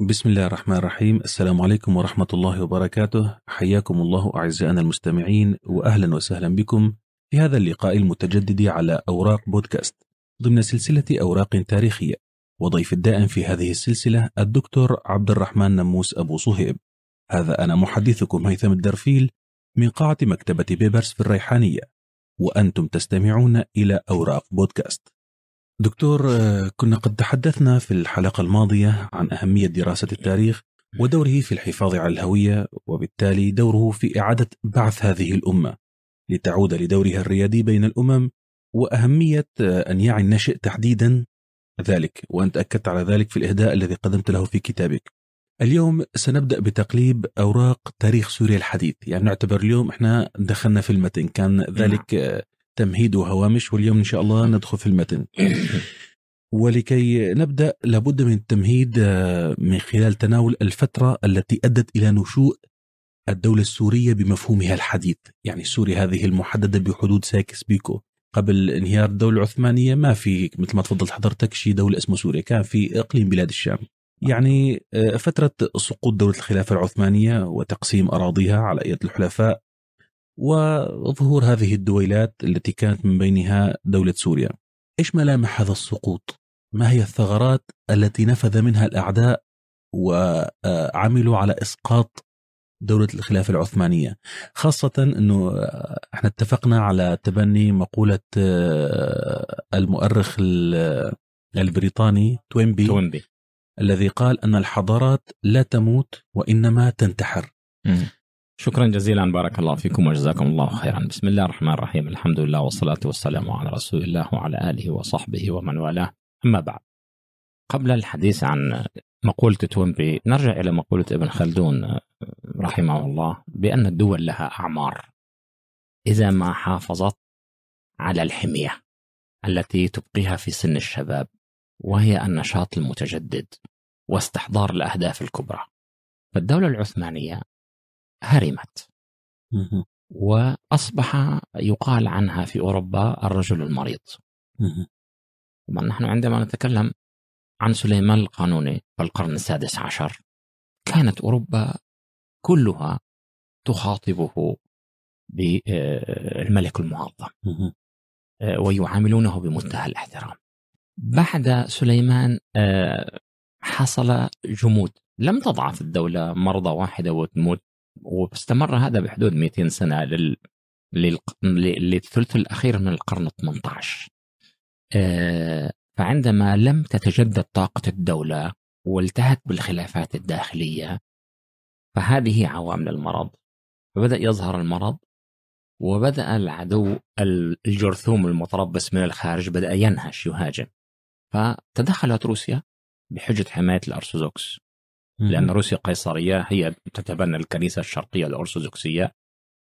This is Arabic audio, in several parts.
بسم الله الرحمن الرحيم السلام عليكم ورحمة الله وبركاته حياكم الله أعزائنا المستمعين وأهلا وسهلا بكم في هذا اللقاء المتجدد على أوراق بودكاست ضمن سلسلة أوراق تاريخية وضيف الدائم في هذه السلسلة الدكتور عبد الرحمن نموس أبو صهيب هذا أنا محدثكم هيثم الدرفيل من قاعة مكتبة بيبرس في الريحانية وأنتم تستمعون إلى أوراق بودكاست دكتور كنا قد تحدثنا في الحلقة الماضية عن أهمية دراسة التاريخ ودوره في الحفاظ على الهوية وبالتالي دوره في إعادة بعث هذه الأمة لتعود لدورها الريادي بين الأمم وأهمية آه، أن يعي الناشئ تحديدا ذلك وأنت أكدت على ذلك في الإهداء الذي قدمت له في كتابك اليوم سنبدأ بتقليب أوراق تاريخ سوريا الحديث يعني نعتبر اليوم إحنا دخلنا في المتن كان نعم. ذلك آه، تمهيد وهوامش واليوم إن شاء الله ندخل في المتن ولكي نبدأ لابد من التمهيد آه، من خلال تناول الفترة التي أدت إلى نشوء الدولة السورية بمفهومها الحديث يعني سوريا هذه المحددة بحدود ساكس بيكو قبل انهيار الدولة العثمانية ما في مثل ما تفضلت حضرتك شيء دولة اسمه سوريا كان في إقليم بلاد الشام يعني آه، فترة سقوط دولة الخلافة العثمانية وتقسيم أراضيها على أية الحلفاء وظهور هذه الدويلات التي كانت من بينها دولة سوريا إيش ملامح هذا السقوط؟ ما هي الثغرات التي نفذ منها الأعداء وعملوا على إسقاط دولة الخلافة العثمانية خاصة أنه احنا اتفقنا على تبني مقولة آه، المؤرخ البريطاني توينبي, توينبي. الذي قال أن الحضارات لا تموت وإنما تنتحر م. شكرا جزيلا بارك الله فيكم وجزاكم الله خيرا بسم الله الرحمن الرحيم الحمد لله والصلاة والسلام على رسول الله وعلى آله وصحبه ومن والاه أما بعد قبل الحديث عن مقولة تونبي نرجع إلى مقولة ابن خلدون رحمه الله بأن الدول لها أعمار إذا ما حافظت على الحمية التي تبقيها في سن الشباب وهي النشاط المتجدد واستحضار الأهداف الكبرى فالدولة العثمانية هرمت وأصبح يقال عنها في أوروبا الرجل المريض طبعا نحن عندما نتكلم عن سليمان القانوني في القرن السادس عشر كانت أوروبا كلها تخاطبه بالملك آه، المعظم آه، ويعاملونه بمنتهى الاحترام بعد سليمان آه، حصل جمود لم تضعف الدولة مرضى واحدة وتموت واستمر هذا بحدود 200 سنه لل للثلث الاخير من القرن 18 آه، فعندما لم تتجدد طاقه الدوله والتهت بالخلافات الداخليه فهذه عوامل المرض فبدا يظهر المرض وبدا العدو الجرثوم المتربص من الخارج بدا ينهش يهاجم فتدخلت روسيا بحجه حمايه الارثوذكس لأن روسيا قيصرية هي تتبنى الكنيسة الشرقية الأرثوذكسية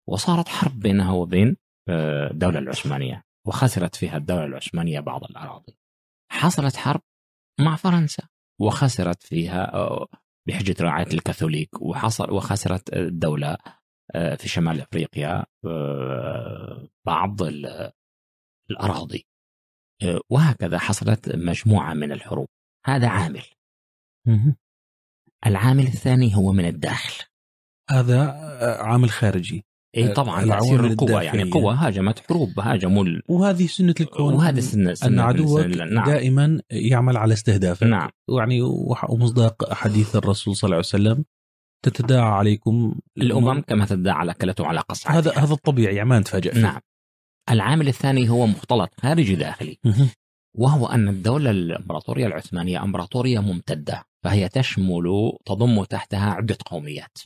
وصارت حرب بينها وبين آه، الدولة العثمانية وخسرت فيها الدولة العثمانية بعض الأراضي حصلت حرب مع فرنسا وخسرت فيها آه، بحجة رعاية الكاثوليك وحصل وخسرت الدولة آه، في شمال أفريقيا بعض الأراضي وهكذا حصلت مجموعة من الحروب هذا عامل العامل الثاني هو من الداخل هذا آه، عامل خارجي اي آه، طبعا تاثير القوه يعني قوه هاجمت حروب هاجموا ال... وهذه سنه الكون وهذه سنه, سنة ان عدوك نعم. دائما يعمل على استهدافك نعم يعني ومصداق حديث الرسول صلى الله عليه وسلم تتداعى عليكم الامم, كما تتداعى الاكله على قصعتها هذا هذا الطبيعي ما نتفاجئ نعم العامل الثاني هو مختلط خارجي داخلي وهو ان الدوله الامبراطوريه العثمانيه امبراطوريه ممتده فهي تشمل تضم تحتها عدة قوميات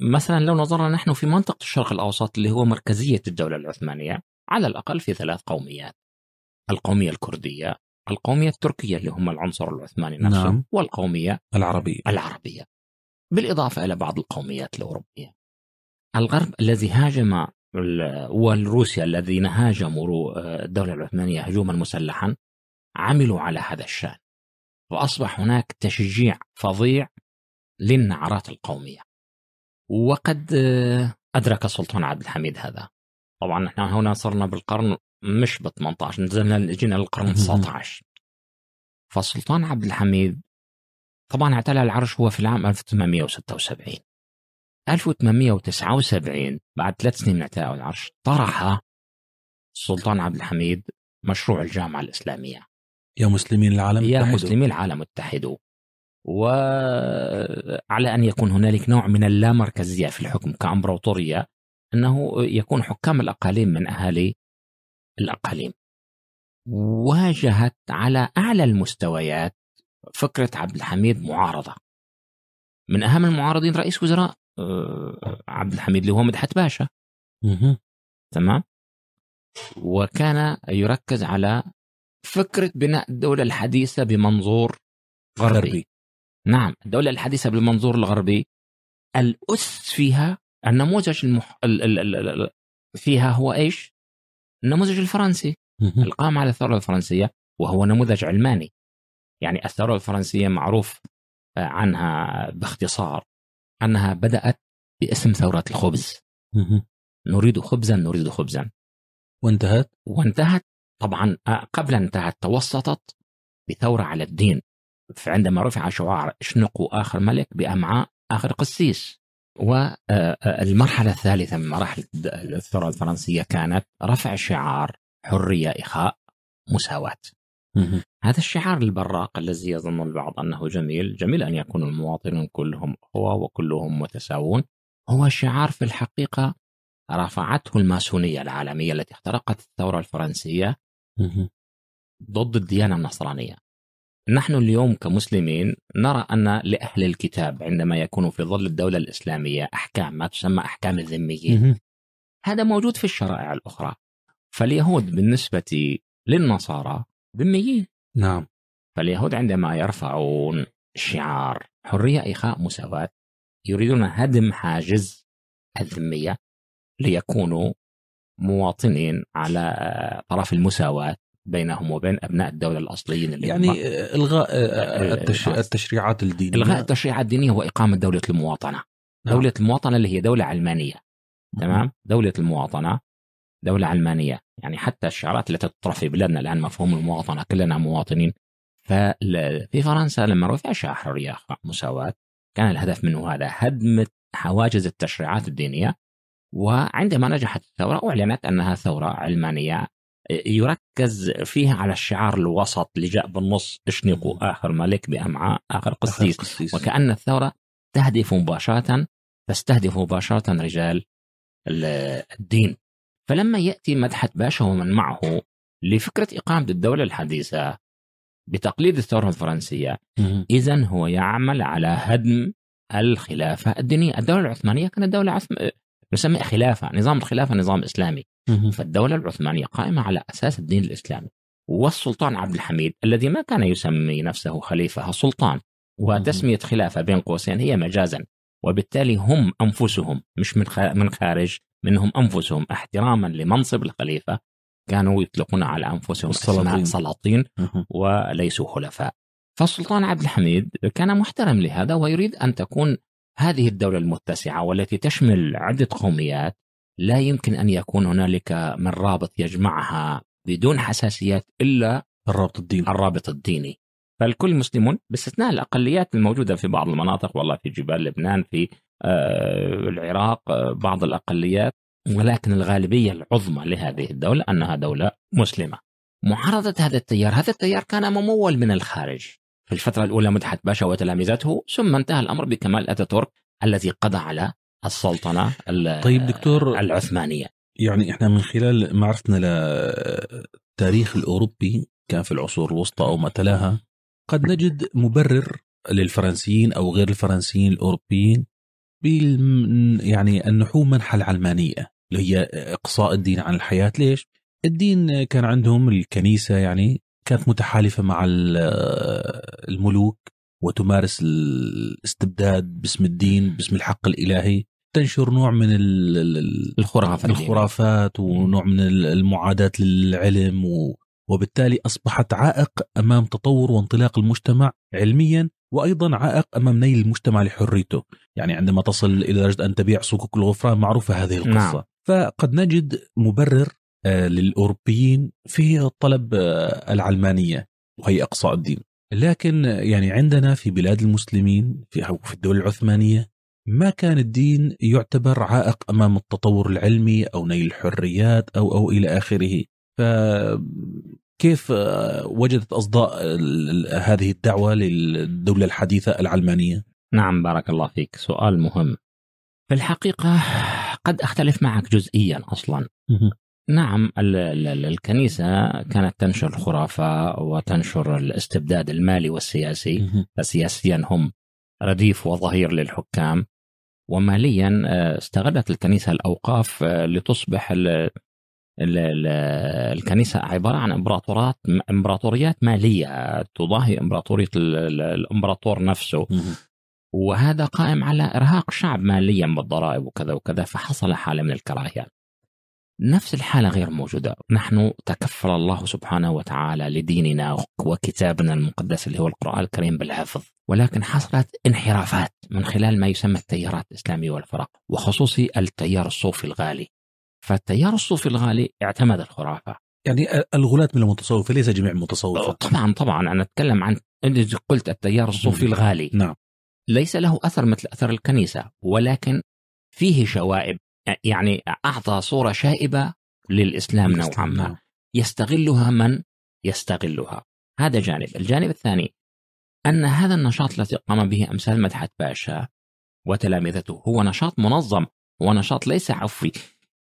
مثلا لو نظرنا نحن في منطقة الشرق الأوسط اللي هو مركزية الدولة العثمانية على الأقل في ثلاث قوميات القومية الكردية القومية التركية اللي هم العنصر العثماني نفسه نعم. والقومية العربية العربية بالإضافة إلى بعض القوميات الأوروبية الغرب الذي هاجم والروسيا الذين هاجموا آه، الدولة العثمانية هجوما مسلحا عملوا على هذا الشأن واصبح هناك تشجيع فظيع للنعرات القوميه. وقد آه، ادرك السلطان عبد الحميد هذا. طبعا احنا هنا صرنا بالقرن مش ب 18 نزلنا جينا للقرن 19. فالسلطان عبد الحميد طبعا اعتلى العرش هو في العام 1876. 1879 بعد ثلاث سنين من اعتلاء العرش طرح السلطان عبد الحميد مشروع الجامعة الإسلامية يا مسلمين العالم يا اتحدوا. مسلمي العالم اتحدوا وعلى أن يكون هنالك نوع من اللامركزية في الحكم كأمبراطورية أنه يكون حكام الأقاليم من أهالي الأقاليم واجهت على أعلى المستويات فكرة عبد الحميد معارضة من أهم المعارضين رئيس وزراء آه، عبد الحميد اللي هو مدحت باشا تمام وكان يركز على فكرة بناء الدولة الحديثة بمنظور غربي. غربي نعم الدولة الحديثة بالمنظور الغربي الأس فيها النموذج المح... ال... ال... ال... فيها هو إيش النموذج الفرنسي القام على الثورة الفرنسية وهو نموذج علماني يعني الثورة الفرنسية معروف آه، عنها باختصار أنها بدأت باسم ثورة الخبز نريد خبزا نريد خبزا وانتهت وانتهت طبعا آه، قبل أن توسطت بثورة على الدين فعندما رفع شعار اشنقوا آخر ملك بأمعاء آخر قسيس والمرحلة آه، آه، الثالثة من مراحل الثورة الفرنسية كانت رفع شعار حرية إخاء مساواة هذا الشعار البراق الذي يظن البعض أنه جميل جميل أن يكون المواطنون كلهم هو وكلهم متساوون هو شعار في الحقيقة رفعته الماسونية العالمية التي اخترقت الثورة الفرنسية ضد الديانة النصرانية نحن اليوم كمسلمين نرى أن لأهل الكتاب عندما يكونوا في ظل الدولة الإسلامية أحكام ما تسمى أحكام الذميين هذا موجود في الشرائع الأخرى فاليهود بالنسبة للنصارى ذميين نعم فاليهود عندما يرفعون شعار حرية إخاء مساواة يريدون هدم حاجز الذمية ليكونوا مواطنين على طرف المساواه بينهم وبين ابناء الدوله الاصليين اللي يعني الغاء آه، آه، التشريعات الدينيه الغاء التشريعات الدينيه واقامه دوله المواطنه نعم. دولة المواطنة اللي هي دولة علمانية تمام دولة المواطنة دولة علمانية يعني حتى الشعارات التي تطرح في بلادنا الآن مفهوم المواطنة كلنا مواطنين ففي فرنسا لما رفع شعار حرية مساواة كان الهدف منه هذا هدم حواجز التشريعات الدينية وعندما نجحت الثورة أعلنت أنها ثورة علمانية آه، يركز فيها على الشعار الوسط اللي جاء بالنص اشنقوا آخر ملك بأمعاء آخر قسيس, آخر قسيس. وكأن الثورة تهدف مباشرة تستهدف مباشرة رجال الدين فلما يأتي مدحت باشا ومن معه لفكرة إقامة الدولة الحديثة بتقليد الثورة الفرنسية إذا هو يعمل على هدم الخلافة الدينية الدولة العثمانية كانت دولة عثم... نسميه خلافه، نظام الخلافه نظام اسلامي. فالدوله العثمانيه قائمه على اساس الدين الاسلامي. والسلطان عبد الحميد الذي ما كان يسمي نفسه خليفه سلطان وتسميه خلافه بين قوسين هي مجازا وبالتالي هم انفسهم مش من من خارج منهم انفسهم احتراما لمنصب الخليفه كانوا يطلقون على انفسهم السلاطين, سلاطين وليسوا خلفاء فالسلطان عبد الحميد كان محترم لهذا ويريد ان تكون هذه الدولة المتسعة والتي تشمل عدة قوميات لا يمكن أن يكون هنالك من رابط يجمعها بدون حساسيات إلا الرابط الديني الرابط الديني فالكل مسلمون باستثناء الأقليات الموجودة في بعض المناطق والله في جبال لبنان في آه، العراق آه، بعض الأقليات ولكن الغالبية العظمى لهذه الدولة أنها دولة مسلمة معارضة هذا التيار هذا التيار كان ممول من الخارج في الفترة الأولى مدحت باشا وتلامذته ثم انتهى الأمر بكمال أتاتورك الذي قضى على السلطنة طيب دكتور العثمانية يعني احنا من خلال معرفتنا للتاريخ الأوروبي كان في العصور الوسطى أو ما تلاها قد نجد مبرر للفرنسيين أو غير الفرنسيين الأوروبيين بال يعني منح العلمانية اللي هي إقصاء الدين عن الحياة ليش؟ الدين كان عندهم الكنيسة يعني كانت متحالفة مع الملوك وتمارس الاستبداد باسم الدين باسم الحق الإلهي تنشر نوع من الخرافات الخرافات ونوع من المعاداة للعلم وبالتالي أصبحت عائق أمام تطور وانطلاق المجتمع علميا وايضا عائق امام نيل المجتمع لحريته، يعني عندما تصل الى درجه ان تبيع صكوك الغفران معروفه هذه القصه، نعم. فقد نجد مبرر آه، للأوروبيين في طلب آه، العلمانية وهي أقصاء الدين لكن آه، يعني عندنا في بلاد المسلمين في في الدول العثمانية ما كان الدين يعتبر عائق أمام التطور العلمي أو نيل الحريات أو أو إلى آخره فكيف وجدت أصداء هذه الدعوة للدولة الحديثة العلمانية؟ نعم بارك الله فيك سؤال مهم في الحقيقة قد أختلف معك جزئيا أصلا نعم الكنيسة كانت تنشر الخرافة وتنشر الاستبداد المالي والسياسي فسياسيا هم رديف وظهير للحكام وماليا آه، استغلت الكنيسة الأوقاف آه، لتصبح الـ الـ الـ الكنيسة عبارة عن إمبراطورات إمبراطوريات مالية تضاهي إمبراطورية الإمبراطور نفسه وهذا قائم على إرهاق شعب ماليا بالضرائب وكذا وكذا فحصل حالة من الكراهية نفس الحالة غير موجودة نحن تكفل الله سبحانه وتعالى لديننا وكتابنا المقدس اللي هو القرآن الكريم بالحفظ ولكن حصلت انحرافات من خلال ما يسمى التيارات الإسلامية والفرق وخصوصي التيار الصوفي الغالي فالتيار الصوفي الغالي اعتمد الخرافة يعني الغلاة من المتصوفة ليس جميع المتصوفة طبعا طبعا أنا أتكلم عن أنت قلت التيار الصوفي نعم. الغالي نعم ليس له أثر مثل أثر الكنيسة ولكن فيه شوائب يعني أعطى صورة شائبة للإسلام نوعا ما يستغلها من يستغلها هذا جانب الجانب الثاني أن هذا النشاط الذي قام به أمثال مدحت باشا وتلامذته هو نشاط منظم هو نشاط ليس عفوي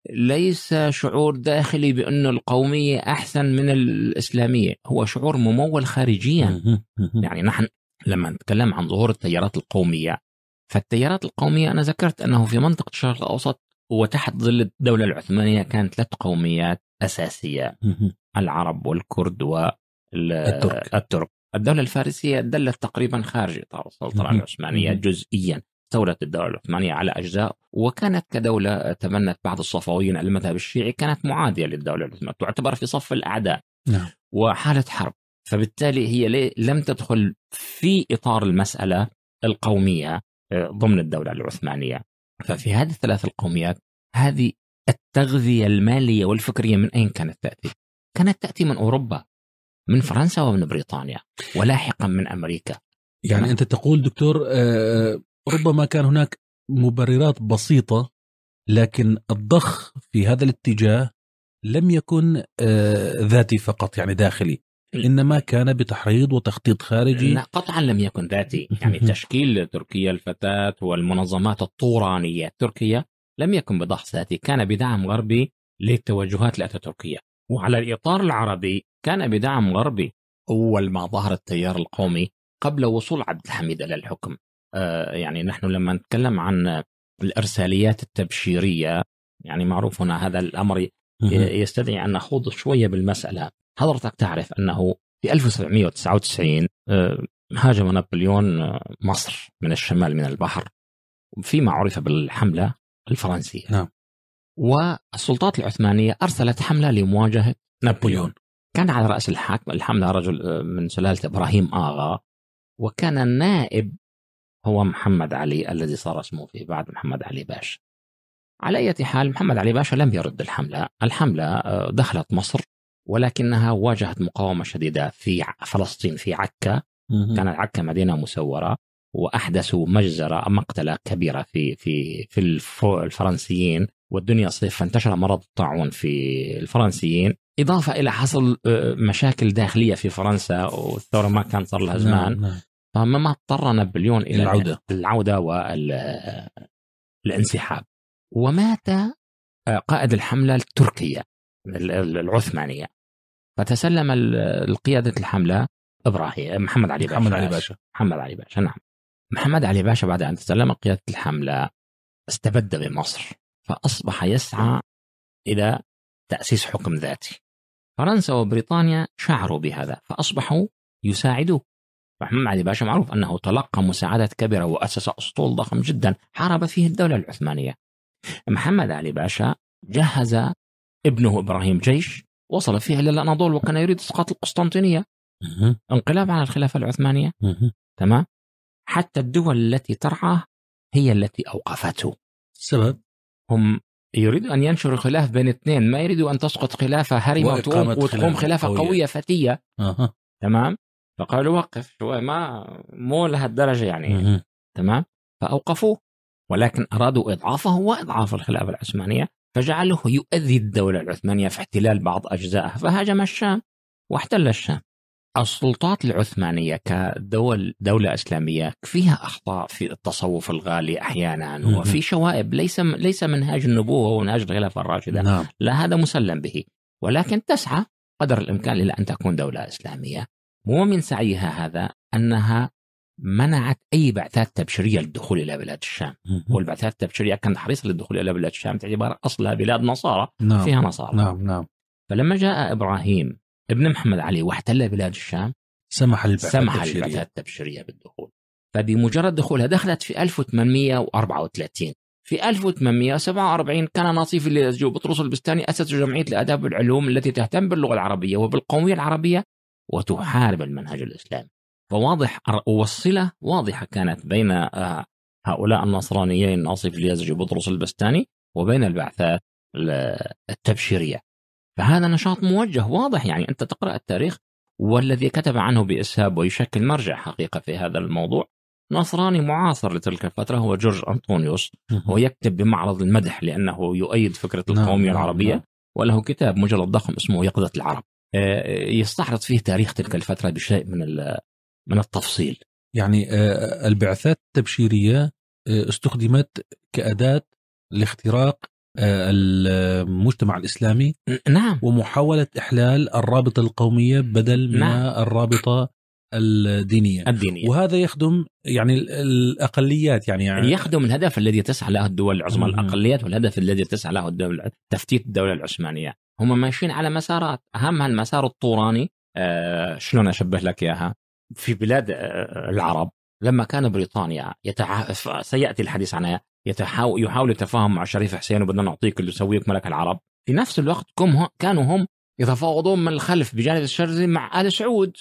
ليس شعور داخلي بأن القومية أحسن من الإسلامية هو شعور ممول خارجيا يعني نحن لما نتكلم عن ظهور التيارات القومية فالتيارات القومية أنا ذكرت أنه في منطقة الشرق الأوسط وتحت ظل الدولة العثمانية كانت ثلاث قوميات أساسية العرب والكرد والترك الترك الدولة الفارسية دلت تقريبا خارج إطار السلطنة العثمانية جزئيا استولت الدولة العثمانية على أجزاء وكانت كدولة تبنت بعض الصفويين المذهب الشيعي كانت معادية للدولة العثمانية تعتبر في صف الأعداء نعم. وحالة حرب فبالتالي هي لم تدخل في إطار المسألة القومية آه، ضمن الدولة العثمانية ففي هذه الثلاث القوميات هذه التغذية المالية والفكرية من أين كانت تأتي؟ كانت تأتي من أوروبا من فرنسا ومن بريطانيا ولاحقا من أمريكا يعني أنت تقول دكتور آه، آه، ربما كان هناك مبررات بسيطة لكن الضخ في هذا الاتجاه لم يكن آه، ذاتي فقط يعني داخلي إنما كان بتحريض وتخطيط خارجي لا قطعا لم يكن ذاتي يعني تشكيل تركيا الفتاة والمنظمات الطورانية التركية لم يكن بدحض ذاتي كان بدعم غربي للتوجهات الأتاتوركية وعلى الإطار العربي كان بدعم غربي أول ما ظهر التيار القومي قبل وصول عبد الحميد إلى الحكم آه يعني نحن لما نتكلم عن الإرساليات التبشيرية يعني معروف هنا هذا الأمر يستدعي أن نخوض شوية بالمسألة حضرتك تعرف أنه في 1799 آه، هاجم نابليون آه، مصر من الشمال من البحر فيما عرف بالحملة الفرنسية نعم والسلطات العثمانية أرسلت حملة لمواجهة نابليون كان على رأس الحاكم الحملة رجل آه، من سلالة إبراهيم آغا وكان النائب هو محمد علي الذي صار اسمه في بعد محمد علي باشا على أي حال محمد علي باشا لم يرد الحملة الحملة دخلت مصر ولكنها واجهت مقاومه شديده في فلسطين في عكا كانت عكا مدينه مسوره واحدثوا مجزره مقتله كبيره في في في الفرنسيين والدنيا صيف فانتشر مرض الطاعون في الفرنسيين اضافه الى حصل آه، مشاكل داخليه في فرنسا والثوره ما كان صار لها نعم، زمان نعم. فما ما اضطر نابليون الى العوده العوده والانسحاب ومات آه، قائد الحمله التركيه العثمانيه فتسلم قياده الحمله ابراهيم محمد علي باشا محمد علي باشا محمد علي باشا نعم محمد علي باشا بعد ان تسلم قياده الحمله استبد بمصر فاصبح يسعى الى تاسيس حكم ذاتي فرنسا وبريطانيا شعروا بهذا فاصبحوا يساعدوه محمد علي باشا معروف انه تلقى مساعدات كبيره واسس اسطول ضخم جدا حارب فيه الدوله العثمانيه محمد علي باشا جهز ابنه ابراهيم جيش وصل فيها إلى الأناضول وكان يريد إسقاط القسطنطينية انقلاب على الخلافة العثمانية تمام حتى الدول التي ترعاه هي التي أوقفته السبب هم يريدوا أن ينشروا خلاف بين اثنين ما يريدوا أن تسقط خلافة هرمة وتقوم, وتقوم خلافة قوية, قوية فتية أه. تمام فقالوا وقف شوي ما مو لهالدرجة يعني مه. تمام فأوقفوه ولكن أرادوا إضعافه وإضعاف الخلافة العثمانية فجعله يؤذي الدولة العثمانية في احتلال بعض أجزائها فهاجم الشام واحتل الشام السلطات العثمانية كدول دولة إسلامية فيها أخطاء في التصوف الغالي أحيانا وفي شوائب ليس ليس منهاج النبوة ومنهاج الخلافة الراشدة نعم. لا هذا مسلم به ولكن تسعى قدر الإمكان إلى أن تكون دولة إسلامية ومن سعيها هذا أنها منعت اي بعثات تبشيريه للدخول الى بلاد الشام والبعثات التبشيريه كانت حريصه للدخول الى بلاد الشام باعتبار اصلها بلاد نصارى نعم. فيها نصارى نعم نعم فلما جاء ابراهيم ابن محمد علي واحتل بلاد الشام سمح للبعثات سمح للبعثات التبشيريه بالدخول فبمجرد دخولها دخلت في 1834 في 1847 كان نصيف اليزجو بطرس البستاني أسس جمعية الآداب والعلوم التي تهتم باللغة العربية وبالقومية العربية وتحارب المنهج الإسلامي فواضح والصلة واضحة كانت بين آه، هؤلاء النصرانيين ناصف اليازجي وبطرس البستاني وبين البعثات التبشيرية فهذا نشاط موجه واضح يعني أنت تقرأ التاريخ والذي كتب عنه بإسهاب ويشكل مرجع حقيقة في هذا الموضوع نصراني معاصر لتلك الفترة هو جورج أنطونيوس هو يكتب بمعرض المدح لأنه يؤيد فكرة نعم، القومية نعم، العربية نعم. وله كتاب مجلد ضخم اسمه يقظة العرب آه، يستعرض فيه تاريخ تلك الفترة بشيء من من التفصيل يعني آه، البعثات التبشيرية آه، استخدمت كأداة لاختراق آه، المجتمع الإسلامي نعم ومحاولة إحلال الرابطة القومية بدل من نعم. الرابطة الدينية الدينية وهذا يخدم يعني الأقليات يعني, يعني يخدم الهدف الذي تسعى له الدول العظمى الأقليات والهدف الذي تسعى له الدولة تفتيت الدولة العثمانية هم ماشيين على مسارات أهمها المسار الطوراني آه شلون أشبه لك إياها في بلاد آه، آه، العرب لما كان بريطانيا يتع... سياتي الحديث عنها يتحاو... يحاول التفاهم مع شريف حسين وبدنا نعطيك اللي يسويك ملك العرب في نفس الوقت كم كانوا هم يتفاوضون من الخلف بجانب الشرزي مع ال سعود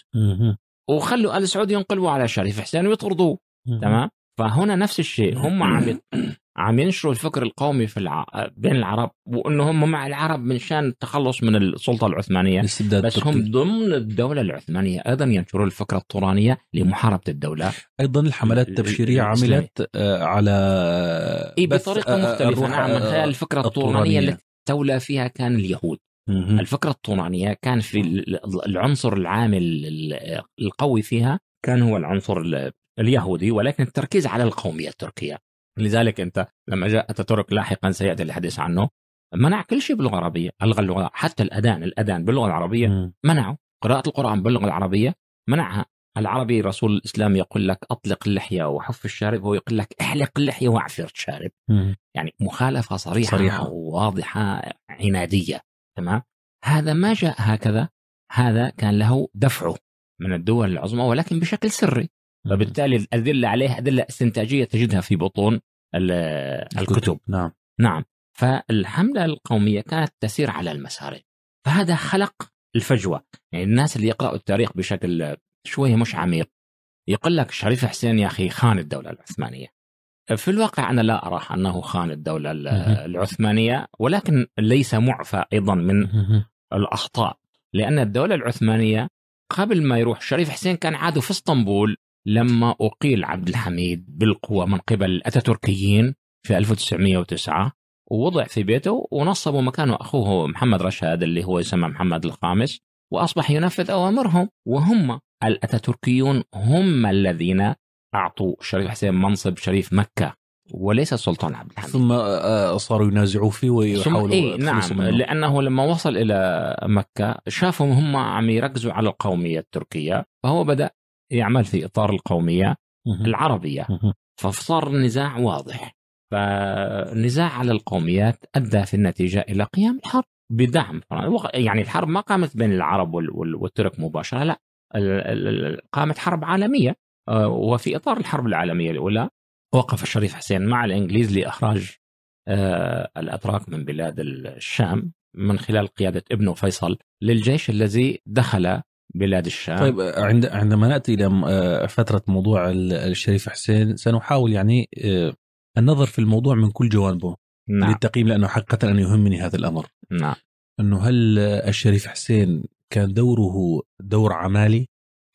وخلوا ال سعود ينقلبوا على شريف حسين ويطردوه تمام فهنا نفس الشيء هم عم عم ينشروا الفكر القومي في الع... بين العرب وانه هم مع العرب من شان التخلص من السلطه العثمانيه بس التركي. هم ضمن الدوله العثمانيه ايضا ينشروا الفكره الطورانيه لمحاربه الدوله ايضا الحملات التبشيريه عملت آه، على اي بطريقه آه، مختلفه نعم من خلال آه، الفكره الطورانيه التي تولى فيها كان اليهود مم. الفكره الطورانيه كان في العنصر العامل القوي فيها كان هو العنصر اليهودي ولكن التركيز على القوميه التركيه لذلك انت لما جاء اتاتورك لاحقا سياتي الحديث عنه منع كل شيء باللغه العربيه، الغى اللغه حتى الاذان، الاذان باللغه العربيه منعه، قراءه القران باللغه العربيه منعها، العربي رسول الاسلام يقول لك اطلق اللحيه وحف الشارب هو يقول لك احلق اللحيه واعفر الشارب. يعني مخالفه صريحه, صريحة. وواضحه عناديه، تمام؟ هذا ما جاء هكذا، هذا كان له دفعه من الدول العظمى ولكن بشكل سري فبالتالي الادله عليها ادله استنتاجيه تجدها في بطون الكتب نعم نعم فالحمله القوميه كانت تسير على المسارين فهذا خلق الفجوه يعني الناس اللي يقراوا التاريخ بشكل شويه مش عميق يقول لك شريف حسين يا اخي خان الدوله العثمانيه في الواقع انا لا ارى انه خان الدوله العثمانيه ولكن ليس معفى ايضا من الاخطاء لان الدوله العثمانيه قبل ما يروح شريف حسين كان عاده في اسطنبول لما أقيل عبد الحميد بالقوة من قبل الأتاتوركيين في 1909 ووضع في بيته ونصبوا مكانه أخوه محمد رشاد اللي هو يسمى محمد الخامس وأصبح ينفذ أوامرهم وهم الأتاتوركيون هم الذين أعطوا شريف حسين منصب شريف مكة وليس السلطان عبد الحميد ثم آه، صاروا ينازعوا فيه ويحاولوا إيه نعم منه. لأنه لما وصل إلى مكة شافهم هم عم يركزوا على القومية التركية فهو بدأ يعمل في اطار القوميه العربيه فصار النزاع واضح فالنزاع على القوميات ادى في النتيجه الى قيام الحرب بدعم يعني الحرب ما قامت بين العرب والترك مباشره لا قامت حرب عالميه آه، وفي اطار الحرب العالميه الاولى وقف الشريف حسين مع الانجليز لاخراج آه، الاتراك من بلاد الشام من خلال قياده ابنه فيصل للجيش الذي دخل بلاد الشام طيب عند عندما ناتي الى آه، فتره موضوع الشريف حسين سنحاول يعني آه، النظر في الموضوع من كل جوانبه نعم. للتقييم لانه حقيقه أن يهمني هذا الامر نعم انه هل الشريف حسين كان دوره دور عمالي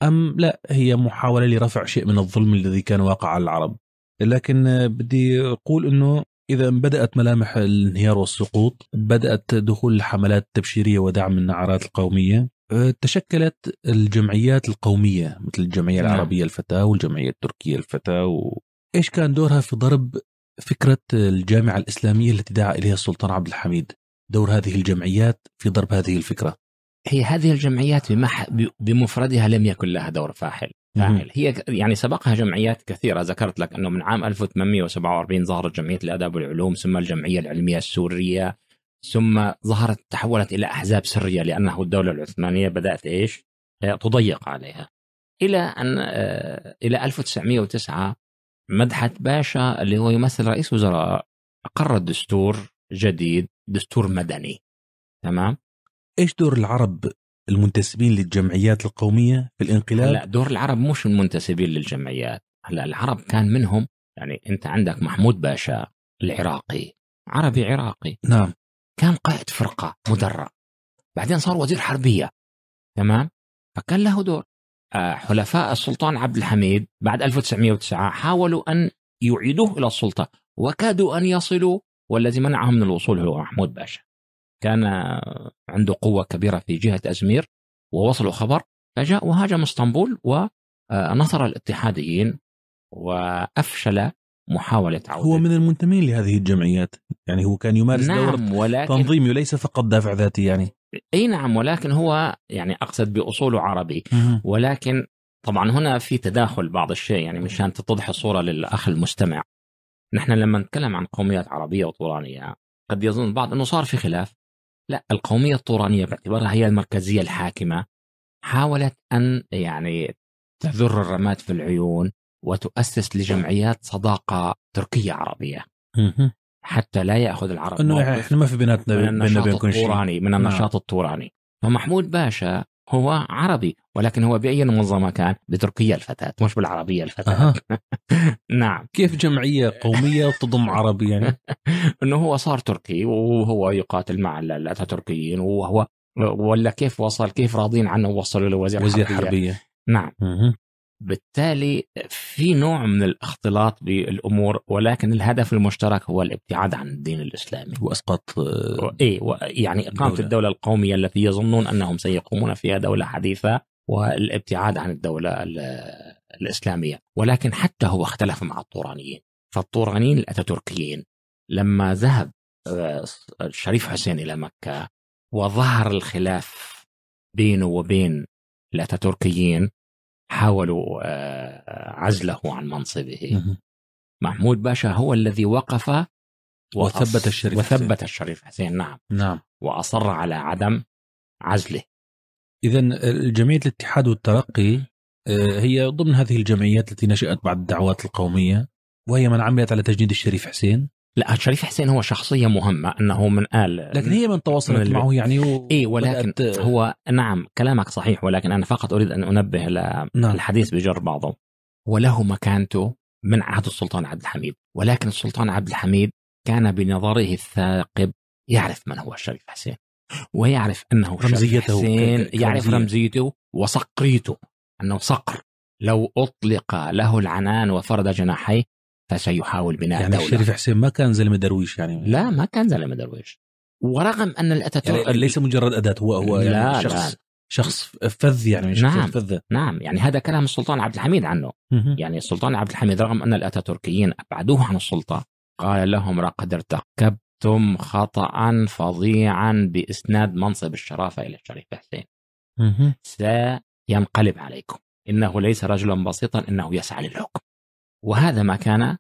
ام لا هي محاوله لرفع شيء من الظلم الذي كان واقع على العرب لكن آه، بدي اقول انه إذا بدأت ملامح الانهيار والسقوط بدأت دخول الحملات التبشيرية ودعم النعرات القومية أه، تشكلت الجمعيات القومية مثل الجمعية نعم. العربية الفتاة والجمعية التركية الفتاة إيش كان دورها في ضرب فكرة الجامعة الإسلامية التي دعا إليها السلطان عبد الحميد دور هذه الجمعيات في ضرب هذه الفكرة هي هذه الجمعيات بمح... بمفردها لم يكن لها دور فاحل فاعل هي يعني سبقها جمعيات كثيره ذكرت لك انه من عام 1847 ظهرت جمعيه الاداب والعلوم ثم الجمعيه العلميه السوريه ثم ظهرت تحولت إلى أحزاب سرية لأنه الدولة العثمانية بدأت إيش آه، تضيق عليها إلى أن آه، إلى 1909 مدحت باشا اللي هو يمثل رئيس وزراء أقر دستور جديد دستور مدني تمام إيش دور العرب المنتسبين للجمعيات القومية في الانقلاب؟ لا دور العرب مش المنتسبين للجمعيات هلا العرب كان منهم يعني أنت عندك محمود باشا العراقي عربي عراقي نعم كان قائد فرقة مدرع بعدين صار وزير حربية تمام فكان له دور آه، حلفاء السلطان عبد الحميد بعد 1909 حاولوا أن يعيدوه إلى السلطة وكادوا أن يصلوا والذي منعهم من الوصول هو محمود باشا كان عنده قوة كبيرة في جهة أزمير ووصلوا خبر فجاء وهاجم اسطنبول ونصر آه، الاتحاديين وأفشل محاولة عودة هو من المنتمين لهذه الجمعيات يعني هو كان يمارس نعم دورة ولكن تنظيمي وليس فقط دافع ذاتي يعني اي نعم ولكن هو يعني اقصد باصوله عربي ولكن طبعا هنا في تداخل بعض الشيء يعني مشان تتضح الصوره للاخ المستمع نحن لما نتكلم عن قوميات عربيه وطورانيه قد يظن البعض انه صار في خلاف لا القوميه الطورانيه باعتبارها هي المركزيه الحاكمه حاولت ان يعني تذر الرماد في العيون وتؤسس لجمعيات صداقة تركية عربية حتى لا يأخذ العرب أنه إحنا ما في بيناتنا بيننا بينكم شيء من نعم. النشاط الطوراني فمحمود باشا هو عربي ولكن هو بأي منظمة كان بتركيا الفتاة مش بالعربية الفتاة أه. نعم كيف جمعية قومية تضم عربي يعني أنه هو صار تركي وهو يقاتل مع الأتاتركيين وهو ولا كيف وصل كيف راضين عنه وصلوا لوزير وزير حربية. حربية نعم بالتالي في نوع من الاختلاط بالامور ولكن الهدف المشترك هو الابتعاد عن الدين الاسلامي واسقاط اي آه، إيه، يعني اقامه الدولة. الدوله القوميه التي يظنون انهم سيقومون فيها دوله حديثه والابتعاد عن الدوله الاسلاميه ولكن حتى هو اختلف مع الطورانيين فالطورانيين الاتاتوركيين لما ذهب آه، الشريف حسين الى مكه وظهر الخلاف بينه وبين الاتاتوركيين حاولوا آه، عزله عن منصبه محمود باشا هو الذي وقف وثبت الشريف وثبت حسين. الشريف حسين نعم نعم واصر على عدم عزله اذا جمعيه الاتحاد والترقي آه، هي ضمن هذه الجمعيات التي نشأت بعد الدعوات القوميه وهي من عملت على تجنيد الشريف حسين لا شريف حسين هو شخصيه مهمه انه من ال لكن هي من تواصلت معه يعني و... اي ولكن بدأت... هو نعم كلامك صحيح ولكن انا فقط اريد ان انبه نعم. الحديث بجر بعضه وله مكانته من عهد السلطان عبد الحميد ولكن السلطان عبد الحميد كان بنظره الثاقب يعرف من هو الشريف حسين ويعرف انه رمزيته حسين يعرف رمزيته وصقريته انه صقر لو اطلق له العنان وفرد جناحيه فسيحاول بناء يعني دولة. الشريف حسين ما كان زلمه درويش يعني لا ما كان زلمه درويش ورغم ان الاتاتورك يعني ليس مجرد اداه هو هو يعني لا شخص لا. شخص فذ يعني نعم فذ نعم يعني هذا كلام السلطان عبد الحميد عنه يعني السلطان عبد الحميد رغم ان الاتاتوركيين ابعدوه عن السلطه قال لهم لقد ارتكبتم خطا فظيعا باسناد منصب الشرافه الى الشريف حسين سينقلب عليكم انه ليس رجلا بسيطا انه يسعى للحكم وهذا ما كان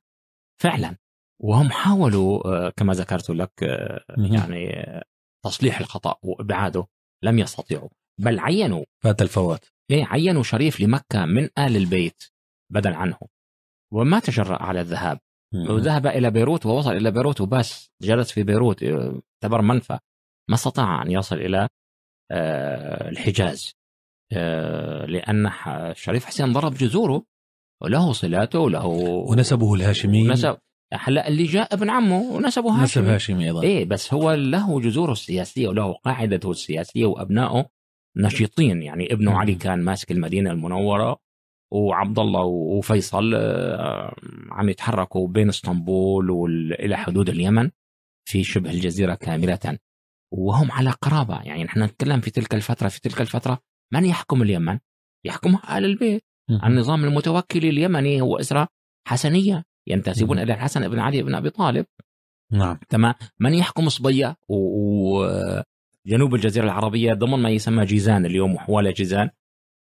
فعلا وهم حاولوا آه، كما ذكرت لك آه، يعني آه، تصليح الخطا وابعاده لم يستطيعوا بل عينوا فات الفوات إيه، عينوا شريف لمكه من ال البيت بدل عنه وما تجرأ على الذهاب وذهب الى بيروت ووصل الى بيروت وبس جلس في بيروت اعتبر منفى ما استطاع ان يصل الى الحجاز لان شريف حسين ضرب جذوره وله صلاته وله ونسبه الهاشمي نسب هلا اللي جاء ابن عمه ونسبه هاشمي نسب هاشمي ايضا ايه بس هو له جذوره السياسيه وله قاعدته السياسيه وابنائه نشيطين يعني ابنه م. علي كان ماسك المدينه المنوره وعبد الله وفيصل عم يتحركوا بين اسطنبول والى حدود اليمن في شبه الجزيره كامله وهم على قرابه يعني نحن نتكلم في تلك الفتره في تلك الفتره من يحكم اليمن؟ يحكمها ال البيت عن نظام المتوكل اليمني هو أسرة حسنية ينتسبون إلى الحسن بن علي بن أبي طالب نعم تمام من يحكم صبية وجنوب الجزيرة العربية ضمن ما يسمى جيزان اليوم وحوالي جيزان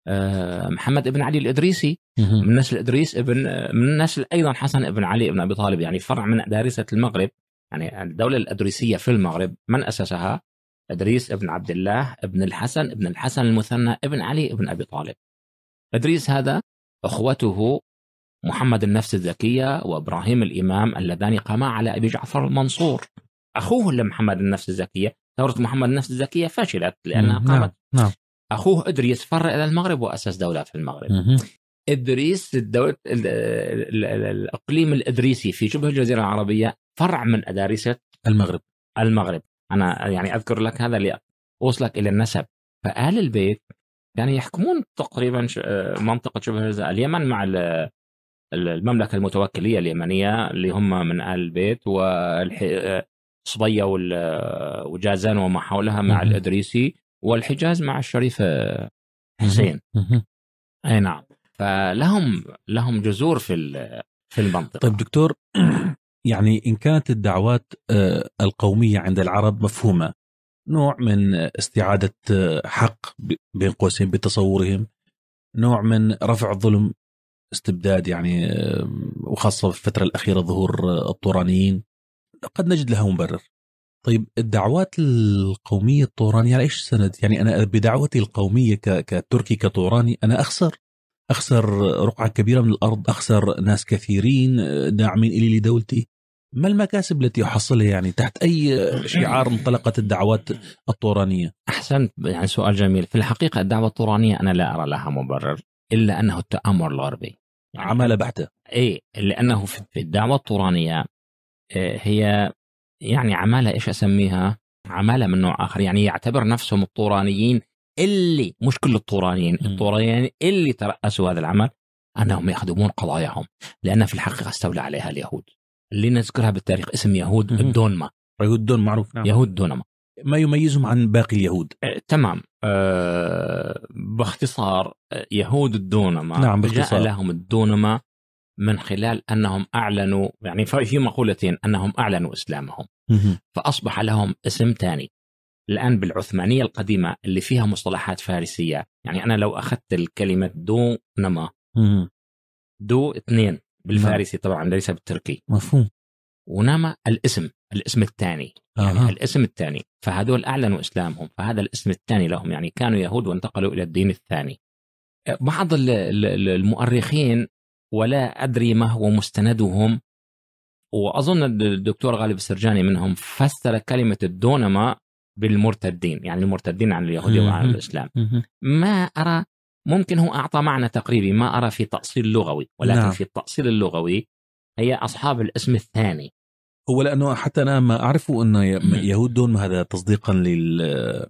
آه، محمد بن علي الادريسي من نسل ادريس ابن من نسل ايضا حسن بن علي بن ابي طالب يعني فرع من دارسه المغرب يعني الدوله الادريسيه في المغرب من اسسها؟ ادريس بن عبد الله بن الحسن بن الحسن المثنى بن علي بن ابي طالب إدريس هذا أخوته محمد النفس الزكية وإبراهيم الإمام اللذان قاما على أبي جعفر المنصور أخوه لمحمد النفس الزكية ثورة محمد النفس الزكية فشلت لأنها قامت نعم. نعم. أخوه إدريس فر إلى المغرب وأسس دولة في المغرب مم. إدريس الدولة الإقليم الإدريسي في شبه الجزيرة العربية فرع من أدارسة المغرب المغرب أنا يعني أذكر لك هذا لأوصلك إلى النسب فآل البيت يعني يحكمون تقريبا آه، منطقه شبه اليمن مع المملكه المتوكليه اليمنيه اللي هم من ال البيت وصبيه آه، آه، وجازان وما حولها مع الادريسي والحجاز مع الشريف حسين اي نعم فلهم لهم جذور في في المنطقه طيب دكتور يعني ان كانت الدعوات القوميه عند العرب مفهومه نوع من استعادة حق بين قوسين بتصورهم نوع من رفع الظلم استبداد يعني وخاصة في الفترة الأخيرة ظهور الطورانيين قد نجد لها مبرر طيب الدعوات القومية الطورانية على يعني إيش سند؟ يعني أنا بدعوتي القومية كتركي كطوراني أنا أخسر أخسر رقعة كبيرة من الأرض أخسر ناس كثيرين آه، داعمين إلي لدولتي ما المكاسب التي يحصلها يعني تحت اي شعار انطلقت الدعوات الطورانيه؟ احسنت يعني سؤال جميل، في الحقيقه الدعوه الطورانيه انا لا ارى لها مبرر الا انه التامر الغربي. يعني عماله بحته. اي لانه في الدعوه الطورانيه آه، هي يعني عماله ايش اسميها؟ عماله من نوع اخر، يعني يعتبر نفسهم الطورانيين اللي مش كل الطورانيين، الطورانيين اللي ترأسوا هذا العمل انهم يخدمون قضاياهم، لان في الحقيقه استولى عليها اليهود. اللي نذكرها بالتاريخ اسم يهود الدونما يهود دون معروف نعم. يهود دونما ما يميزهم عن باقي اليهود آه، تمام آه، باختصار آه، يهود الدونما نعم باختصار جاء لهم الدونما من خلال انهم اعلنوا يعني في مقولتين انهم اعلنوا اسلامهم مه. فاصبح لهم اسم ثاني الان بالعثمانيه القديمه اللي فيها مصطلحات فارسيه يعني انا لو اخذت الكلمه دونما دو اثنين بالفارسي نعم. طبعا ليس بالتركي مفهوم ونما الاسم الاسم الثاني آه. الاسم الثاني فهذول اعلنوا اسلامهم فهذا الاسم الثاني لهم يعني كانوا يهود وانتقلوا الى الدين الثاني بعض المؤرخين ولا ادري ما هو مستندهم واظن الدكتور غالب السرجاني منهم فسر كلمه الدونما بالمرتدين يعني المرتدين عن اليهود وعن الاسلام ما ارى ممكن هو أعطى معنى تقريبي ما أرى في تأصيل لغوي ولكن نعم. في التأصيل اللغوي هي أصحاب الاسم الثاني هو لأنه حتى أنا ما أعرفه أن يهود دون هذا تصديقا لل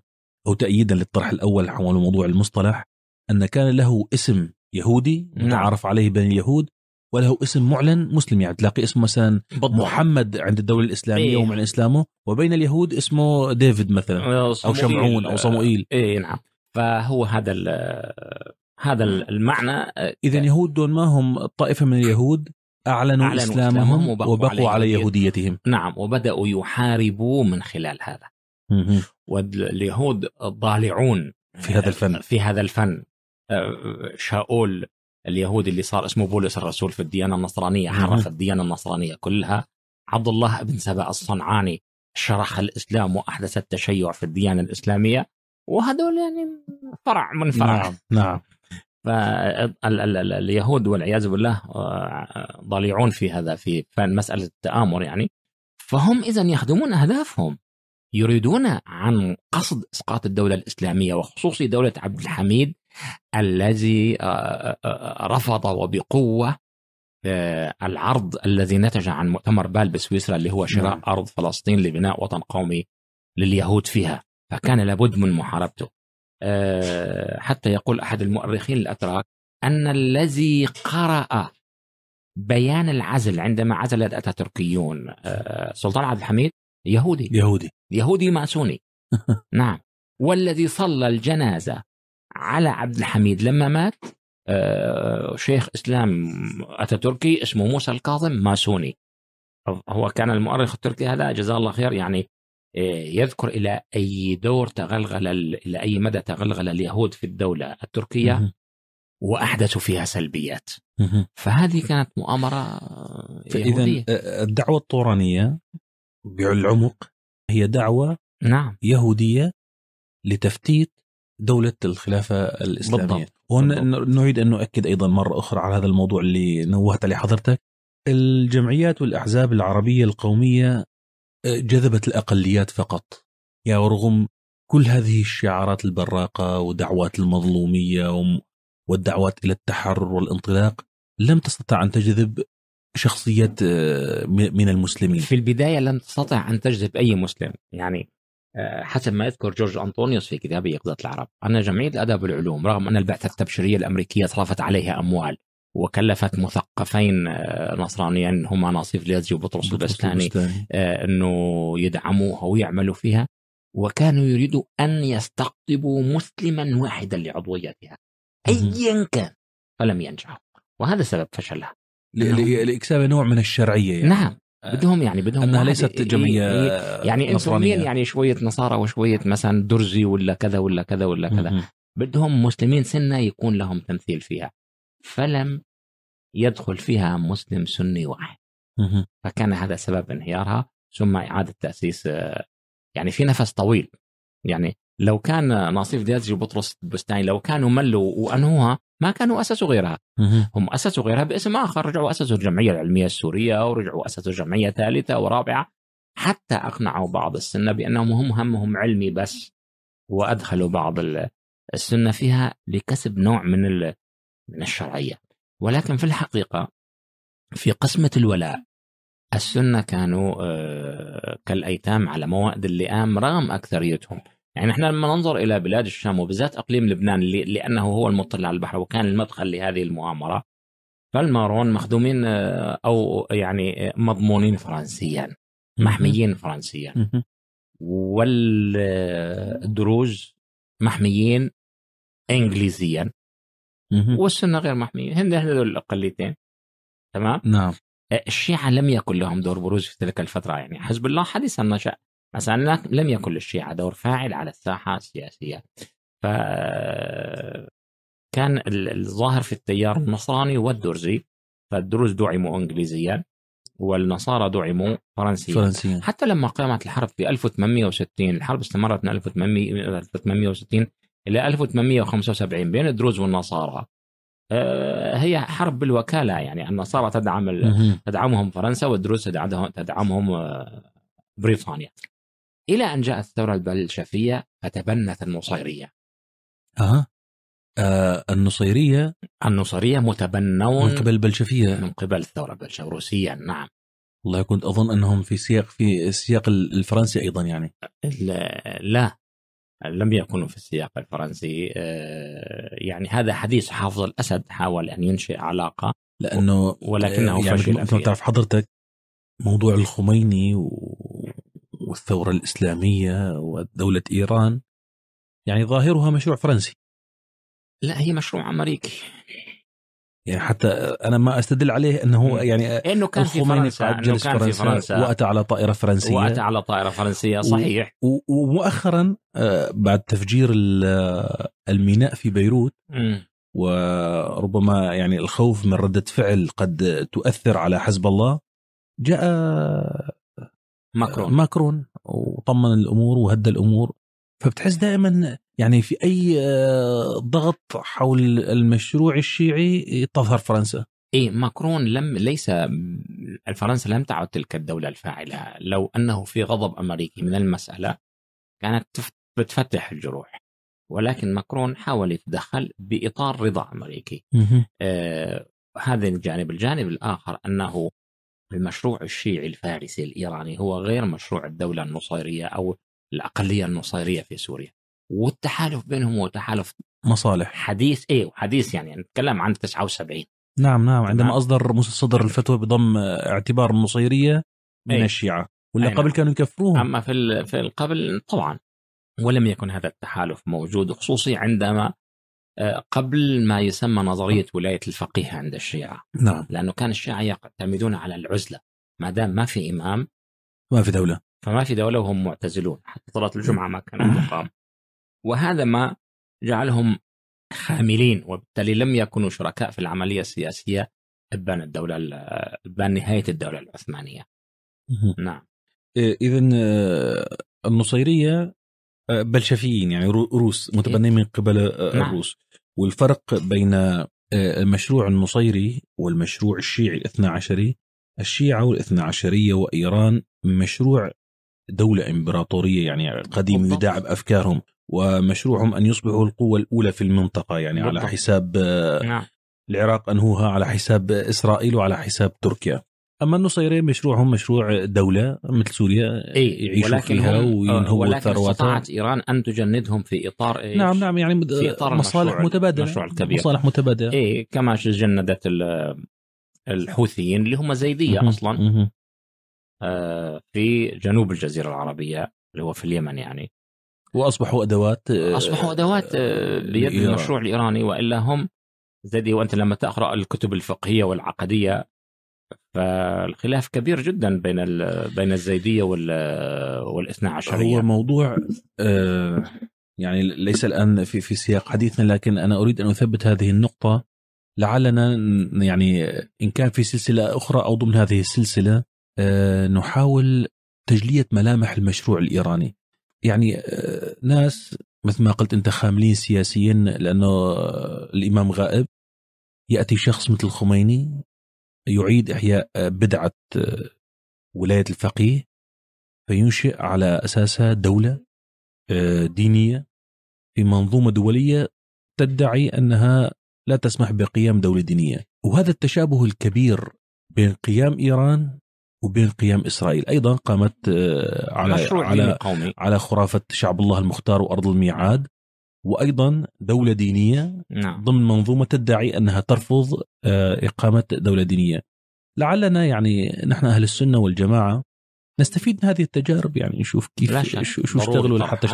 أو تأييدا للطرح الأول حول موضوع المصطلح أن كان له اسم يهودي نعم. متعارف نعم. عليه بين اليهود وله اسم معلن مسلم يعني تلاقي اسمه مثلا بالضبط. محمد عند الدولة الإسلامية إيه. ومعلن إسلامه وبين اليهود اسمه ديفيد مثلا آه، أو شمعون أو صموئيل اي نعم فهو هذا هذا المعنى آه، اذا يهود دون ما هم طائفه من اليهود اعلنوا, أعلنوا اسلامهم وبقوا, وبقوا على يهوديتهم نعم وبداوا يحاربوا من خلال هذا واليهود ضالعون في هذا آه، الفن في هذا الفن آه، شاول اليهودي اللي صار اسمه بولس الرسول في الديانه النصرانيه حرف الديانه النصرانيه كلها عبد الله بن سبا الصنعاني شرح الاسلام واحدث التشيع في الديانه الاسلاميه وهذول يعني فرع من فرع نعم نعم فاليهود والعياذ بالله آه، ضليعون في هذا في مساله التامر يعني فهم اذا يخدمون اهدافهم يريدون عن قصد اسقاط الدوله الاسلاميه وخصوصي دوله عبد الحميد الذي آه، آه، رفض وبقوه العرض الذي نتج عن مؤتمر بال بسويسرا اللي هو شراء نعم. ارض فلسطين لبناء وطن قومي لليهود فيها فكان لابد من محاربته آه، حتى يقول أحد المؤرخين الأتراك أن الذي قرأ بيان العزل عندما عزل الأتاتركيون آه، سلطان عبد الحميد يهودي يهودي يهودي ماسوني نعم والذي صلى الجنازة على عبد الحميد لما مات آه، شيخ إسلام أتاتركي اسمه موسى الكاظم ماسوني هو كان المؤرخ التركي هذا جزاه الله خير يعني آه، يذكر إلى أي دور تغلغل إلى أي مدى تغلغل اليهود في الدولة التركية واحدثوا فيها سلبيات فهذه كانت مؤامره آه، فاذا آه، الدعوه الطورانيه بالعمق هي دعوه نعم يهوديه لتفتيت دولة الخلافة الإسلامية بالضبط. وهنا نريد أن نؤكد أيضا مرة أخرى على هذا الموضوع اللي نوهت عليه حضرتك الجمعيات والأحزاب العربية القومية جذبت الأقليات فقط يا ورغم كل هذه الشعارات البراقة ودعوات المظلومية والدعوات إلى التحرر والانطلاق لم تستطع أن تجذب شخصيات آه، من المسلمين في البداية لم تستطع أن تجذب أي مسلم يعني آه، حسب ما يذكر جورج أنطونيوس في كتابه إقضاء العرب أن جمعية الأدب والعلوم رغم أن البعثة التبشيرية الأمريكية صرفت عليها أموال وكلفت نعم. مثقفين آه، نصرانيين هما ناصيف ليزي وبطرس البستاني آه، انه يدعموها ويعملوا فيها وكانوا يريدوا ان يستقطبوا مسلما واحدا لعضويتها ايا كان فلم ينجحوا وهذا سبب فشلها نعم. لاكساب نوع من الشرعيه يعني نعم بدهم يعني بدهم انها ليست جمعيه يعني انسوميا يعني شويه نصارى وشويه مثلا درزي ولا كذا ولا كذا ولا كذا بدهم مسلمين سنه يكون لهم تمثيل فيها فلم يدخل فيها مسلم سني واحد فكان هذا سبب انهيارها ثم إعادة تأسيس آه، يعني في نفس طويل يعني لو كان ناصيف ديازجي وبطرس البستاني لو كانوا ملوا وانهوها ما كانوا اسسوا غيرها هم اسسوا غيرها باسم اخر رجعوا اسسوا الجمعيه العلميه السوريه ورجعوا اسسوا جمعيه ثالثه ورابعه حتى اقنعوا بعض السنه بانهم هم همهم علمي بس وادخلوا بعض السنه فيها لكسب نوع من من الشرعية ولكن في الحقيقة في قسمة الولاء السنة كانوا آه، كالأيتام على موائد اللئام رغم أكثريتهم يعني احنا لما ننظر الى بلاد الشام وبالذات اقليم لبنان لانه هو المطلع على البحر وكان المدخل لهذه المؤامره فالمارون مخدومين آه، او يعني آه، مضمونين فرنسيا محميين فرنسيا والدروز محميين انجليزيا والسنه غير محميه هن هذول الاقليتين تمام نعم أه، الشيعه لم يكن لهم دور بروز في تلك الفتره يعني حزب الله حديثا نشا مثلا لم يكن للشيعه دور فاعل على الساحه السياسيه ف كان الظاهر في التيار النصراني والدرزي فالدروز دعموا انجليزيا والنصارى دعموا فرنسيا فرنسيا حتى لما قامت الحرب في 1860 الحرب استمرت من 1860 إلى 1875 بين الدروز والنصارى آه، هي حرب بالوكالة يعني النصارى تدعم تدعمهم فرنسا والدروز تدعمهم آه، بريطانيا إلى أن جاءت الثورة البلشفية فتبنت النصيرية أه. آه النصيرية النصيرية متبنون من قبل البلشفية من قبل الثورة البلشفية روسيا نعم والله كنت أظن أنهم في سياق في السياق الفرنسي أيضا يعني لا, لا. لم يكونوا في السياق الفرنسي آه، يعني هذا حديث حافظ الأسد حاول أن ينشئ علاقة لأنه ولكنه يعني فشل فيها تعرف حضرتك موضوع الخميني والثورة الإسلامية ودولة إيران يعني ظاهرها مشروع فرنسي لا هي مشروع أمريكي يعني حتى انا ما استدل عليه انه مم. يعني انه كان في فرنسا انه كان في فرنسا واتى على طائره فرنسيه واتى على طائره فرنسيه صحيح ومؤخرا آه، بعد تفجير آه، الميناء في بيروت مم. وربما يعني الخوف من رده فعل قد تؤثر على حزب الله جاء آه، ماكرون ماكرون وطمن الامور وهدى الامور فبتحس دائما يعني في أي آه، ضغط حول المشروع الشيعي تظهر فرنسا إيه ماكرون لم ليس فرنسا لم تعد تلك الدولة الفاعلة لو أنه في غضب أمريكي من المسألة كانت بتفتح الجروح ولكن ماكرون حاول يتدخل بإطار رضا أمريكي آه هذا الجانب الجانب الآخر أنه المشروع الشيعي الفارسي الإيراني هو غير مشروع الدولة النصيرية أو الأقلية النصيرية في سوريا والتحالف بينهم هو تحالف مصالح حديث ايه حديث يعني, يعني نتكلم عن 79 نعم نعم عندما اصدر صدر الفتوى بضم اعتبار النصيريه من أي. الشيعه ولا أيه قبل نعم. كانوا يكفروهم اما في في القبل طبعا ولم يكن هذا التحالف موجود خصوصي عندما آه، قبل ما يسمى نظريه ولايه الفقيه عند الشيعه نعم لانه كان الشيعه يعتمدون على العزله ما دام ما في امام ما في دوله فما في دوله وهم معتزلون حتى صلاه الجمعه ما كانت تقام وهذا ما جعلهم خاملين وبالتالي لم يكونوا شركاء في العملية السياسية إبان الدولة إبان نهاية الدولة العثمانية نعم إيه، إذا آه، النصيرية آه، بلشفيين يعني روس متبنين من قبل آه، إيه. نعم. الروس والفرق بين المشروع النصيري والمشروع الشيعي الاثنى عشري الشيعة والاثنى عشرية وإيران مشروع دولة إمبراطورية يعني قديم يداعب أفكارهم ومشروعهم أن يصبحوا القوة الأولى في المنطقة يعني على حساب نعم. العراق أنهوها على حساب إسرائيل وعلى حساب تركيا اما النصيريين مشروعهم مشروع دوله مثل سوريا إيه يعيشوا فيها آه، وينهوا ولكن استطاعت ايران ان تجندهم في اطار إيش؟ نعم نعم يعني في إطار مصالح متبادله المشروع الكبير مصالح متبادله اي كما جندت الحوثيين اللي هم زيديه مم. اصلا مم. آه في جنوب الجزيره العربيه اللي هو في اليمن يعني واصبحوا ادوات آه، اصبحوا ادوات آه، آه، بيد المشروع الايراني والا هم زدي وانت لما تقرا الكتب الفقهيه والعقديه فالخلاف كبير جدا بين بين الزيديه وال والاثنا عشريه هو موضوع يعني ليس الان في في سياق حديثنا لكن انا اريد ان اثبت هذه النقطه لعلنا يعني ان كان في سلسله اخرى او ضمن هذه السلسله نحاول تجليه ملامح المشروع الايراني يعني آه، ناس مثل ما قلت انت خاملين سياسيا لانه آه، الامام غائب ياتي شخص مثل الخميني يعيد احياء آه، بدعه ولايه الفقيه فينشئ على اساسها دوله دينيه في منظومه دوليه تدعي انها لا تسمح بقيام دوله دينيه، وهذا التشابه الكبير بين قيام ايران وبين قيام اسرائيل ايضا قامت آه، على على قومي. على خرافه شعب الله المختار وارض الميعاد وايضا دوله دينيه نعم. ضمن منظومه تدعي انها ترفض آه، اقامه دوله دينيه لعلنا يعني نحن اهل السنه والجماعه نستفيد من هذه التجارب يعني نشوف كيف شو اشتغلوا لحتى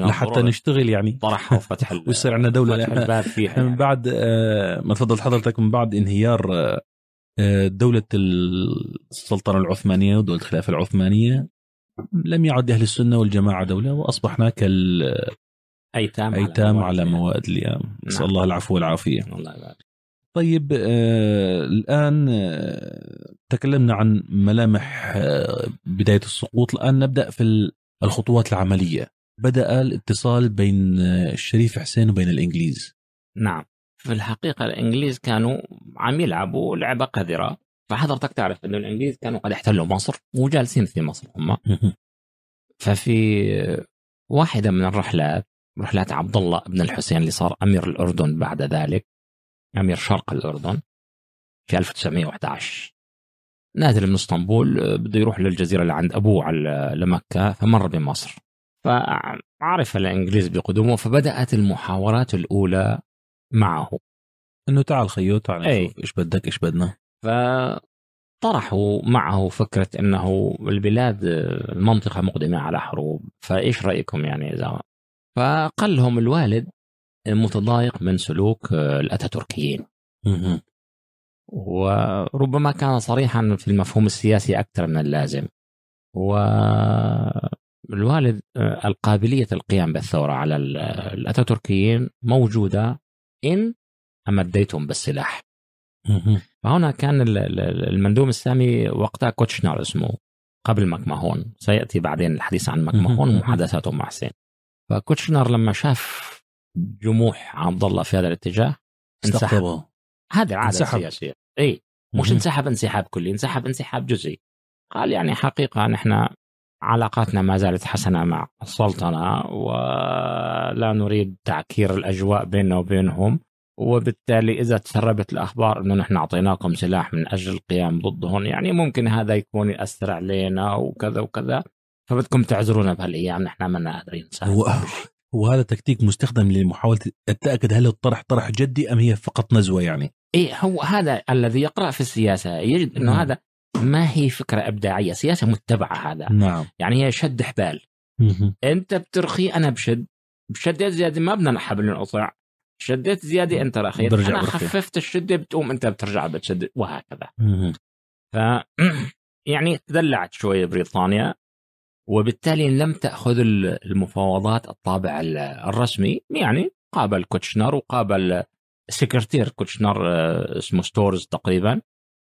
لحتى نشتغل يعني طرحها وفتح ويصير عندنا دوله فتح الباب فيها يعني. من بعد آه، ما تفضل حضرتك من بعد انهيار دولة السلطنة العثمانية ودولة الخلافة العثمانية لم يعد أهل السنة والجماعة دولة وأصبحنا كال أيتام, أيتام على, على موائد الأيام نعم. نسأل الله العفو والعافية الله يبارك طيب آه الآن آه تكلمنا عن ملامح آه بداية السقوط الآن نبدأ في الخطوات العملية بدأ الاتصال بين آه، الشريف حسين وبين الإنجليز نعم في الحقيقه الانجليز كانوا عم يلعبوا لعبه قذره فحضرتك تعرف انه الانجليز كانوا قد احتلوا مصر وجالسين في مصر هم ففي واحده من الرحلات رحلات عبد الله بن الحسين اللي صار امير الاردن بعد ذلك امير شرق الاردن في 1911 نازل من اسطنبول بده يروح للجزيره اللي عند ابوه على لمكه فمر بمصر فعرف الانجليز بقدومه فبدات المحاورات الاولى معه انه تعال خيو تعال إيه. نشوف ايش بدك ايش بدنا فطرحوا معه فكره انه البلاد المنطقه مقدمه على حروب فايش رايكم يعني اذا فقال لهم الوالد متضايق من سلوك آه، الاتاتوركيين وربما كان صريحا في المفهوم السياسي اكثر من اللازم والوالد آه، القابليه القيام بالثوره على آه، الاتاتوركيين موجوده إن أمديتهم بالسلاح فهنا كان المندوب السامي وقتها كوتشنر اسمه قبل ماكماهون سيأتي بعدين الحديث عن ماكماهون ومحادثاته مع حسين فكوتشنر لما شاف جموح عبد الله في هذا الاتجاه انسحب هذه العادة السياسية اي مش انسحب انسحاب كلي انسحب انسحاب جزئي قال يعني حقيقة نحن علاقاتنا ما زالت حسنة مع السلطنة ولا نريد تعكير الأجواء بيننا وبينهم وبالتالي إذا تسربت الأخبار أنه نحن أعطيناكم سلاح من أجل القيام ضدهم يعني ممكن هذا يكون يأثر علينا وكذا وكذا فبدكم تعذرونا بهالأيام نحن ما قادرين وهذا تكتيك مستخدم لمحاولة التأكد هل الطرح طرح جدي أم هي فقط نزوة يعني إيه هو هذا الذي يقرأ في السياسة يجد أنه نعم. هذا ما هي فكره ابداعيه سياسه متبعه هذا نعم يعني هي شد حبال انت بترخي انا بشد شديت زياده ما بدنا نحبل القطع شديت زياده انت رخي انا برخي. خففت الشده بتقوم انت بترجع بتشد وهكذا ف يعني تدلعت شويه بريطانيا وبالتالي لم تاخذ المفاوضات الطابع الرسمي يعني قابل كوتشنر وقابل سكرتير كوتشنر آه، اسمه ستورز تقريبا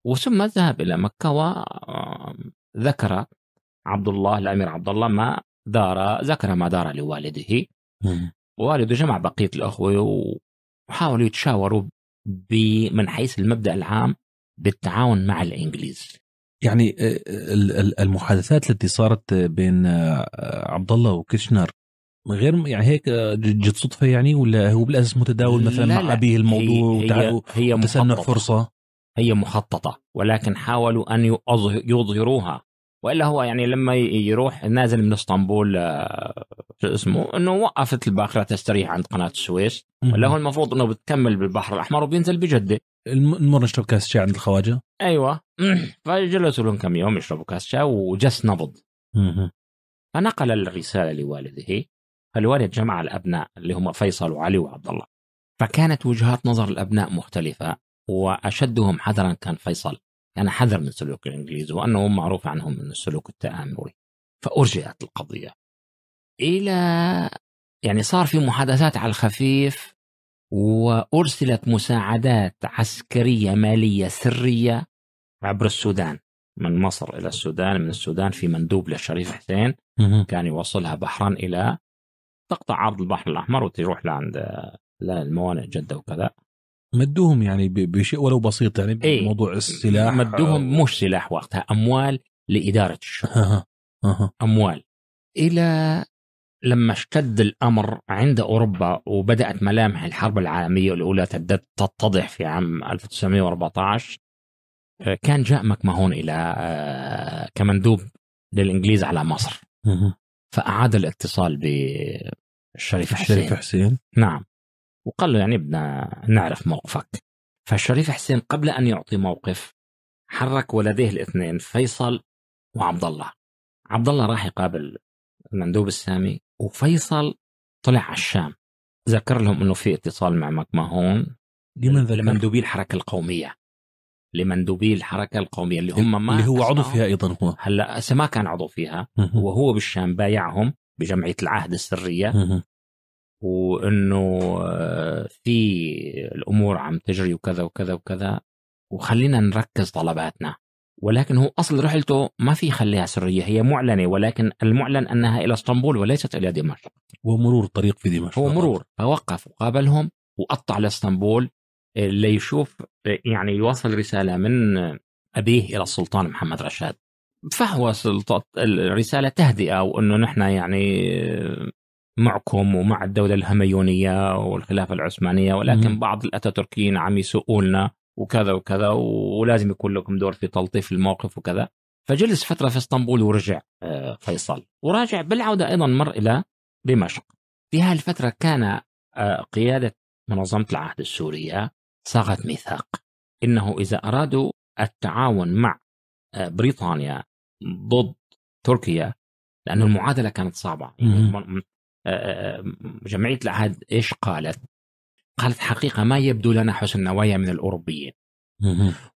وثم ذهب إلى مكة وذكر عبد الله الأمير عبد الله ما دار ذكر ما دار لوالده نعم. والده جمع بقية الأخوة وحاولوا يتشاوروا من حيث المبدأ العام بالتعاون مع الإنجليز يعني آه، المحادثات التي صارت بين آه، عبد الله وكشنر غير يعني هيك آه، جت صدفه يعني ولا هو بالاساس متداول مثلا لا مع ابيه الموضوع هي, هي, هي فرصه هي مخططه ولكن حاولوا ان يظهروها والا هو يعني لما يروح نازل من اسطنبول آه، شو اسمه انه وقفت الباخره تستريح عند قناه السويس ولا هو المفروض انه بتكمل بالبحر الاحمر وبينزل بجده المر نشرب كاس شاي عند الخواجه ايوه فجلسوا لهم كم يوم يشربوا كاس شاي وجس نبض فنقل الرساله لوالده فالوالد جمع الابناء اللي هم فيصل وعلي وعبد الله فكانت وجهات نظر الابناء مختلفه واشدهم حذرا كان فيصل كان يعني حذر من سلوك الانجليز وانه معروف عنهم من السلوك التآمري فارجئت القضيه الى يعني صار في محادثات على الخفيف وارسلت مساعدات عسكريه ماليه سريه عبر السودان من مصر الى السودان من السودان في مندوب للشريف حسين كان يوصلها بحرا الى تقطع عرض البحر الاحمر وتروح لعند للموانئ جده وكذا مدوهم يعني بشيء ولو بسيط يعني ايه موضوع السلاح مدوهم أو... مش سلاح وقتها اموال لاداره الشؤون أه. أه. اموال الى لما اشتد الامر عند اوروبا وبدات ملامح الحرب العالميه الاولى تتضح في عام 1914 آه، كان جاء مكمهون الى آه، كمندوب للانجليز على مصر فاعاد الاتصال بالشريف حسين الشريف حسين نعم وقال له يعني بدنا نعرف موقفك فالشريف حسين قبل أن يعطي موقف حرك ولديه الاثنين فيصل وعبد الله عبد الله راح يقابل المندوب السامي وفيصل طلع على الشام ذكر لهم انه في اتصال مع مكمهون لمن ذلك؟ لمندوبي الحركه القوميه لمندوبي الحركه القوميه اللي هم ما اللي هو عضو فيها ايضا هو هلا ما كان عضو فيها وهو بالشام بايعهم بجمعيه العهد السريه وانه آه، في الامور عم تجري وكذا وكذا وكذا وخلينا نركز طلباتنا ولكن هو اصل رحلته ما في خليها سريه هي معلنه ولكن المعلن انها الى اسطنبول وليست الى دمشق هو مرور طريق في دمشق هو مرور فوقف وقابلهم وقطع لاسطنبول آه، ليشوف آه، يعني يوصل رساله من ابيه الى السلطان محمد رشاد فهو الرساله تهدئه وانه نحن يعني معكم ومع الدولة الهميونية والخلافة العثمانية ولكن بعض الأتاتركيين عم يسؤولنا وكذا وكذا ولازم يكون لكم دور في تلطيف الموقف وكذا فجلس فترة في اسطنبول ورجع آه، فيصل وراجع بالعودة أيضا مر إلى دمشق في هذه الفترة كان آه، قيادة منظمة العهد السورية صاغت ميثاق انه اذا ارادوا التعاون مع آه، بريطانيا ضد تركيا لأن المعادلة كانت صعبة يعني آه، آه، آه، جمعية العهد إيش قالت قالت حقيقة ما يبدو لنا حسن نوايا من الأوروبيين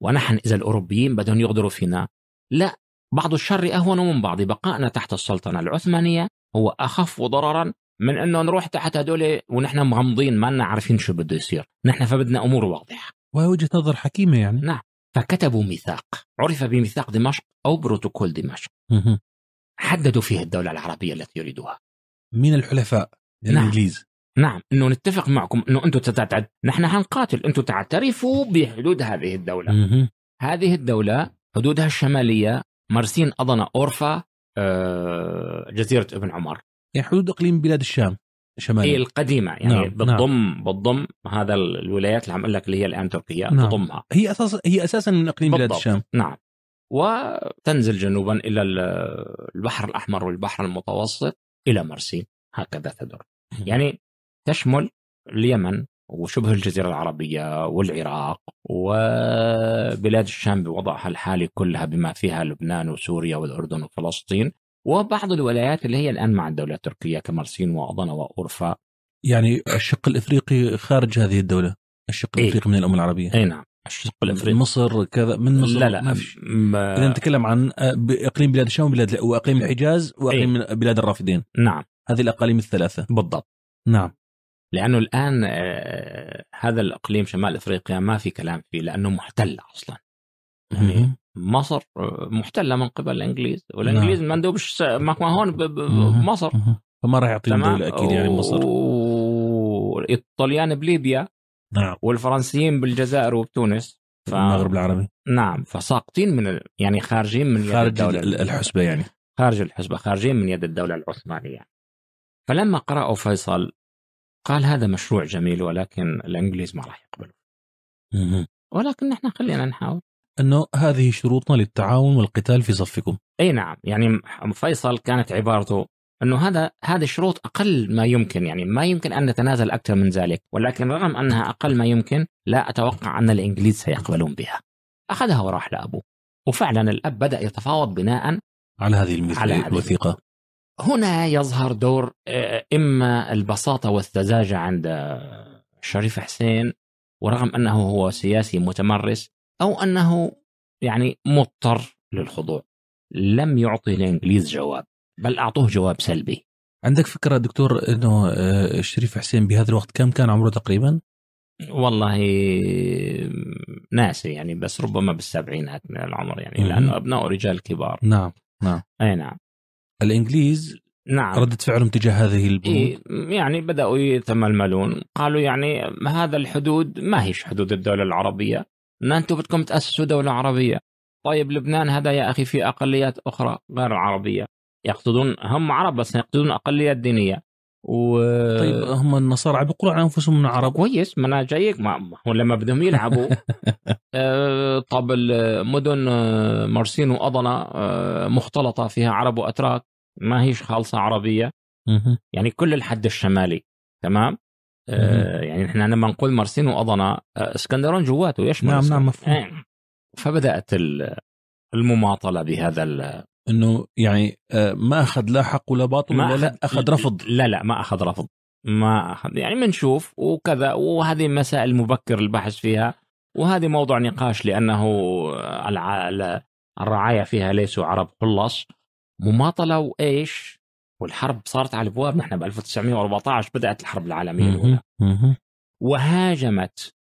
ونحن إذا الأوروبيين بدهم يغدروا فينا لا بعض الشر أهون من بعض بقائنا تحت السلطنة العثمانية هو أخف ضررا من انه نروح تحت هدول ونحن مغمضين ما عارفين شو بده يصير، نحن فبدنا امور واضحه. وهي وجهه نظر حكيمه يعني. نعم، فكتبوا ميثاق، عرف بميثاق دمشق او بروتوكول دمشق. حددوا فيه الدوله العربيه التي يريدوها. من الحلفاء يعني نعم. الانجليز نعم. نعم انه نتفق معكم انه انتم تتعد نحن حنقاتل انتم تعترفوا بحدود هذه الدوله مه. هذه الدوله حدودها الشماليه مرسين اضنا اورفا أه جزيره ابن عمر يعني حدود اقليم بلاد الشام شمالية إيه القديمة يعني نعم. بتضم نعم. بتضم هذا الولايات اللي عم اقول لك اللي هي الآن تركيا نعم. بتضمها هي أساسا هي أساسا من أقليم بالضبط. بلاد الشام نعم وتنزل جنوبا إلى البحر الأحمر والبحر المتوسط إلى مرسي هكذا تدور يعني تشمل اليمن وشبه الجزيرة العربية والعراق وبلاد الشام بوضعها الحالي كلها بما فيها لبنان وسوريا والأردن وفلسطين وبعض الولايات اللي هي الآن مع الدولة التركية كمرسين واظن وأورفا يعني الشق الإفريقي خارج هذه الدولة الشق إيه. الإفريقي إيه؟ من الأمم العربية أي نعم الشرق الافريقي مصر كذا من مصر لا لا ما فيش ما... اذا نتكلم عن آه، اقليم بلاد الشام وبلاد واقليم إيه. الحجاز واقليم ايه؟ بلاد الرافدين نعم هذه الاقاليم الثلاثه بالضبط نعم لانه الان آه، هذا الاقليم شمال افريقيا ما في كلام فيه لانه محتل اصلا يعني مصر آه، محتله من قبل الانجليز والانجليز نعم. ما ما هون مصر فما راح يعطيهم دوله اكيد يعني مصر والطليان بليبيا نعم والفرنسيين بالجزائر وبتونس ف... المغرب العربي نعم فساقطين من ال... يعني خارجين من خارج يد الدولة الحسبة يعني خارج الحسبة خارجين من يد الدولة العثمانية فلما قرأوا فيصل قال هذا مشروع جميل ولكن الانجليز ما راح يقبلوا ولكن نحن خلينا نحاول انه هذه شروطنا للتعاون والقتال في صفكم اي نعم يعني فيصل كانت عبارته انه هذا هذه الشروط اقل ما يمكن يعني ما يمكن ان نتنازل اكثر من ذلك ولكن رغم انها اقل ما يمكن لا اتوقع ان الانجليز سيقبلون بها اخذها وراح لابوه وفعلا الاب بدا يتفاوض بناء على هذه على هذه الوثيقه هنا يظهر دور آه، اما البساطه والسذاجه عند آه، شريف حسين ورغم انه هو سياسي متمرس او انه يعني مضطر للخضوع لم يعطي الانجليز جواب بل اعطوه جواب سلبي عندك فكره دكتور انه الشريف آه، حسين بهذا الوقت كم كان عمره تقريبا؟ والله ناسي يعني بس ربما بالسبعينات من العمر يعني لانه ابناء رجال كبار نعم نعم اي نعم الانجليز نعم ردة فعلهم تجاه هذه البنود إيه يعني بدأوا يتململون قالوا يعني هذا الحدود ما هيش حدود الدولة العربية ما انتم بدكم تأسسوا دولة عربية طيب لبنان هذا يا اخي في اقليات اخرى غير العربية يقصدون هم عرب بس يقصدون اقليه دينيه و طيب هم النصارى بيقولوا عن انفسهم انه عرب كويس ما انا جايك ما هو لما بدهم يلعبوا آه، طب المدن آه، مرسين واضنا آه، مختلطه فيها عرب واتراك ما هيش خالصه عربيه يعني كل الحد الشمالي تمام يعني احنا لما نقول مرسين واضنا اسكندرون جواته يشمل نعم نعم مفهوم إيه. فبدات المماطله بهذا انه يعني آه، ما اخذ لا حق ولا باطل ولا لا اخذ رفض لا لا ما اخذ رفض ما اخذ يعني بنشوف وكذا وهذه مسائل مبكر البحث فيها وهذه موضوع نقاش لانه آه، الرعايا فيها ليسوا عرب خلص مماطله وايش والحرب صارت على البواب نحن ب 1914 بدات الحرب العالميه الاولى وهاجمت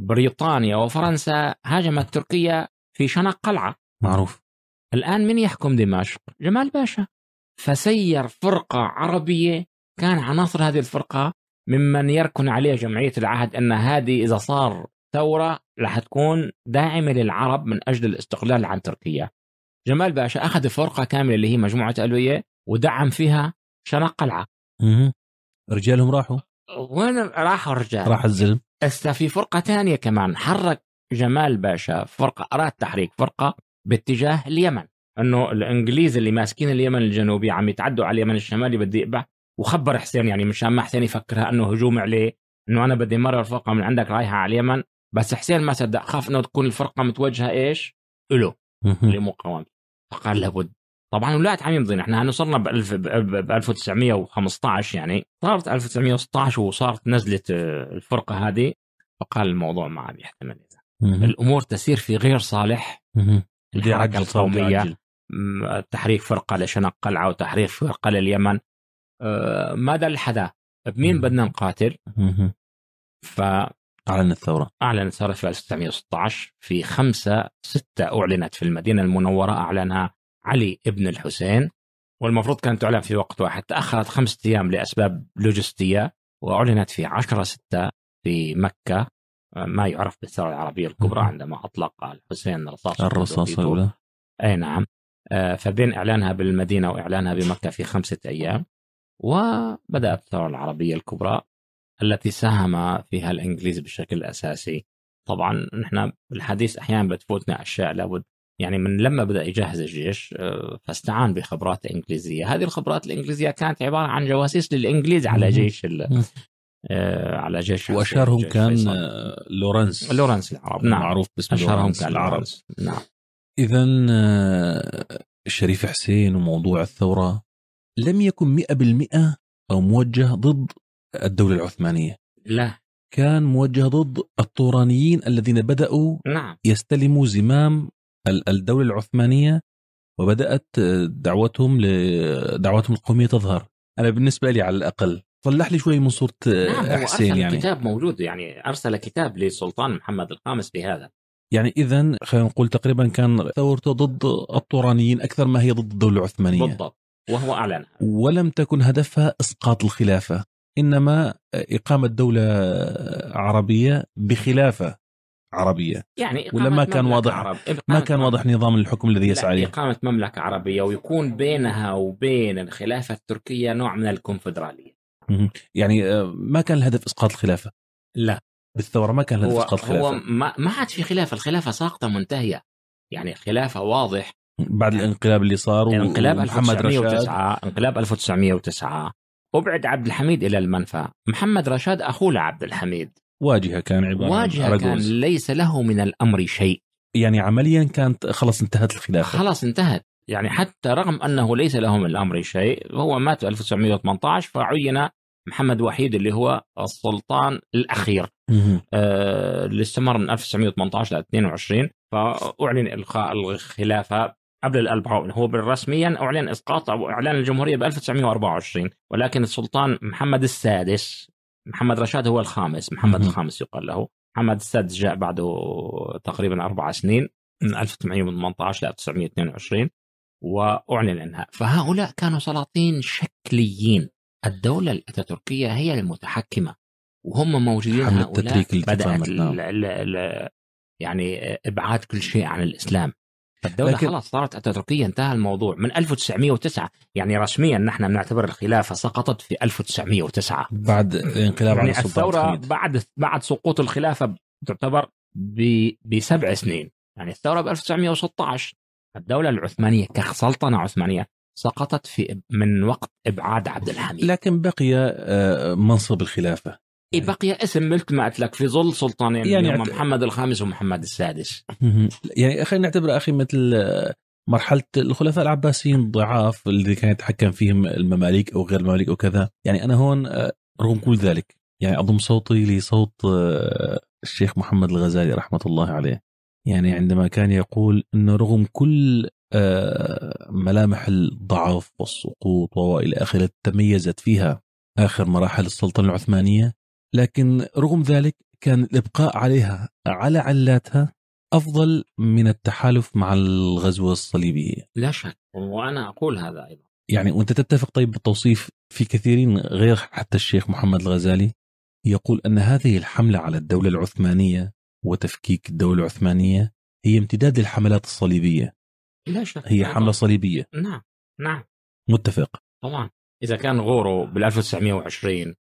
بريطانيا وفرنسا هاجمت تركيا في شنق قلعه معروف الآن من يحكم دمشق؟ جمال باشا فسير فرقة عربية كان عناصر هذه الفرقة ممن يركن عليه جمعية العهد أن هذه إذا صار ثورة رح تكون داعمة للعرب من أجل الاستقلال عن تركيا جمال باشا أخذ فرقة كاملة اللي هي مجموعة ألوية ودعم فيها شنق قلعة رجالهم راحوا وين راحوا الرجال؟ راح الزلم استا في فرقة ثانية كمان حرك جمال باشا فرقة أراد تحريك فرقة باتجاه اليمن انه الانجليز اللي ماسكين اليمن الجنوبي عم يتعدوا على اليمن الشمالي بدي اقبع وخبر حسين يعني مشان ما حسين يفكرها انه هجوم عليه انه انا بدي مرر فرقه من عندك رايحه على اليمن بس حسين ما صدق خاف انه تكون الفرقه متوجهه ايش؟ له لمقاومه فقال لابد طبعا الولايات عم يمضي نحن هن وصلنا ب 1915 يعني صارت 1916 وصارت نزلت آه، الفرقه هذه فقال الموضوع ما عاد يحتمل الامور تسير في غير صالح الحركة القومية تحريك فرقة لشنق قلعة وتحريك فرقة لليمن أه ماذا الحداث؟ بمين بدنا نقاتل؟ ف أعلن الثورة أعلن الثورة في 1916 في 5 6 أعلنت في المدينة المنورة أعلنها علي ابن الحسين والمفروض كانت تعلن في وقت واحد تأخرت خمسة أيام لأسباب لوجستية وأعلنت في 10 6 في مكة آه، ما يعرف بالثوره العربيه الكبرى عندما اطلق الحسين رصاصه الرصاص الاولى اي نعم آه، فبين اعلانها بالمدينه واعلانها بمكه في خمسه ايام وبدات الثوره العربيه الكبرى التي ساهم فيها الانجليز بشكل اساسي طبعا نحن بالحديث احيانا بتفوتنا اشياء لابد يعني من لما بدا يجهز الجيش آه، فاستعان بخبرات انجليزيه، هذه الخبرات الانجليزيه كانت عباره عن جواسيس للانجليز على جيش آه، على جيش واشهرهم كان فيصل. لورنس لورنس العرب نعم. معروف باسم اشهرهم كان العرب نعم اذا آه، الشريف حسين وموضوع الثوره لم يكن 100% او موجه ضد الدوله العثمانيه لا كان موجه ضد الطورانيين الذين بداوا نعم. يستلموا زمام الدوله العثمانيه وبدات آه، دعوتهم لدعوتهم القوميه تظهر انا بالنسبه لي على الاقل صلح لي شوي من صوره آه، نعم حسين يعني كتاب موجود يعني ارسل كتاب لسلطان محمد الخامس بهذا يعني اذا خلينا نقول تقريبا كان ثورته ضد الطورانيين اكثر ما هي ضد الدوله العثمانيه بالضبط وهو اعلنها ولم تكن هدفها اسقاط الخلافه انما آه، اقامه دوله عربيه بخلافه عربية يعني ولا ما كان واضح عرب. ما كان واضح نظام الحكم الذي يسعى عليه إقامة مملكة عربية ويكون بينها وبين الخلافة التركية نوع من الكونفدرالية يعني آه، ما كان الهدف اسقاط الخلافه لا بالثوره ما كان الهدف هو اسقاط الخلافه هو ما, ما عاد في خلافه الخلافه ساقطه منتهيه يعني خلافه واضح بعد يعني الانقلاب اللي صار انقلاب 1909 انقلاب 1909 أبعد عبد الحميد إلى المنفى محمد رشاد أخوه لعبد الحميد واجهة كان عبارة واجهة كان ليس له من الأمر شيء يعني عمليا كانت خلاص انتهت الخلافة خلاص انتهت يعني حتى رغم أنه ليس له من الأمر شيء هو مات في 1918 فعين محمد وحيد اللي هو السلطان الاخير آه اللي استمر من 1918 ل 22 فاعلن الغاء الخلافه قبل الألبعون هو رسميا أعلن إسقاط أو إعلان الجمهورية ب 1924 ولكن السلطان محمد السادس محمد رشاد هو الخامس محمد الخامس يقال له محمد السادس جاء بعده تقريبا أربع سنين من 1918 ل 1922 وأعلن انهاء فهؤلاء كانوا سلاطين شكليين الدولة الأتاتوركية هي المتحكمة وهم موجودين هؤلاء بدأت الـ الـ الـ يعني إبعاد كل شيء عن الإسلام فالدولة لكن... خلاص صارت أتاتوركية انتهى الموضوع من 1909 يعني رسميا نحن بنعتبر الخلافة سقطت في 1909 بعد انقلاب يعني على الثورة بعد بعد سقوط الخلافة تعتبر بسبع سنين يعني الثورة ب 1916 الدولة العثمانية كسلطنة عثمانية سقطت في من وقت ابعاد عبد الحميد لكن بقي آه، منصب الخلافه يعني بقي اسم مثل ما قلت لك في ظل سلطانين يعني هم محمد الخامس ومحمد السادس يعني خلينا نعتبر اخي مثل آه، مرحله الخلفاء العباسيين الضعاف الذي كان يتحكم فيهم المماليك او غير المماليك وكذا يعني انا هون آه، رغم كل ذلك يعني اضم صوتي لصوت الشيخ محمد الغزالي رحمه الله عليه يعني عندما كان يقول انه رغم كل آه، ملامح الضعف والسقوط والى اخره تميزت فيها اخر مراحل السلطنه العثمانيه لكن رغم ذلك كان الابقاء عليها على علاتها افضل من التحالف مع الغزوه الصليبيه لا شك وانا اقول هذا ايضا يعني وانت تتفق طيب بالتوصيف في كثيرين غير حتى الشيخ محمد الغزالي يقول ان هذه الحمله على الدوله العثمانيه وتفكيك الدوله العثمانيه هي امتداد للحملات الصليبيه لا شك هي طبعا. حمله صليبيه نعم نعم متفق طبعا اذا كان غورو بال 1920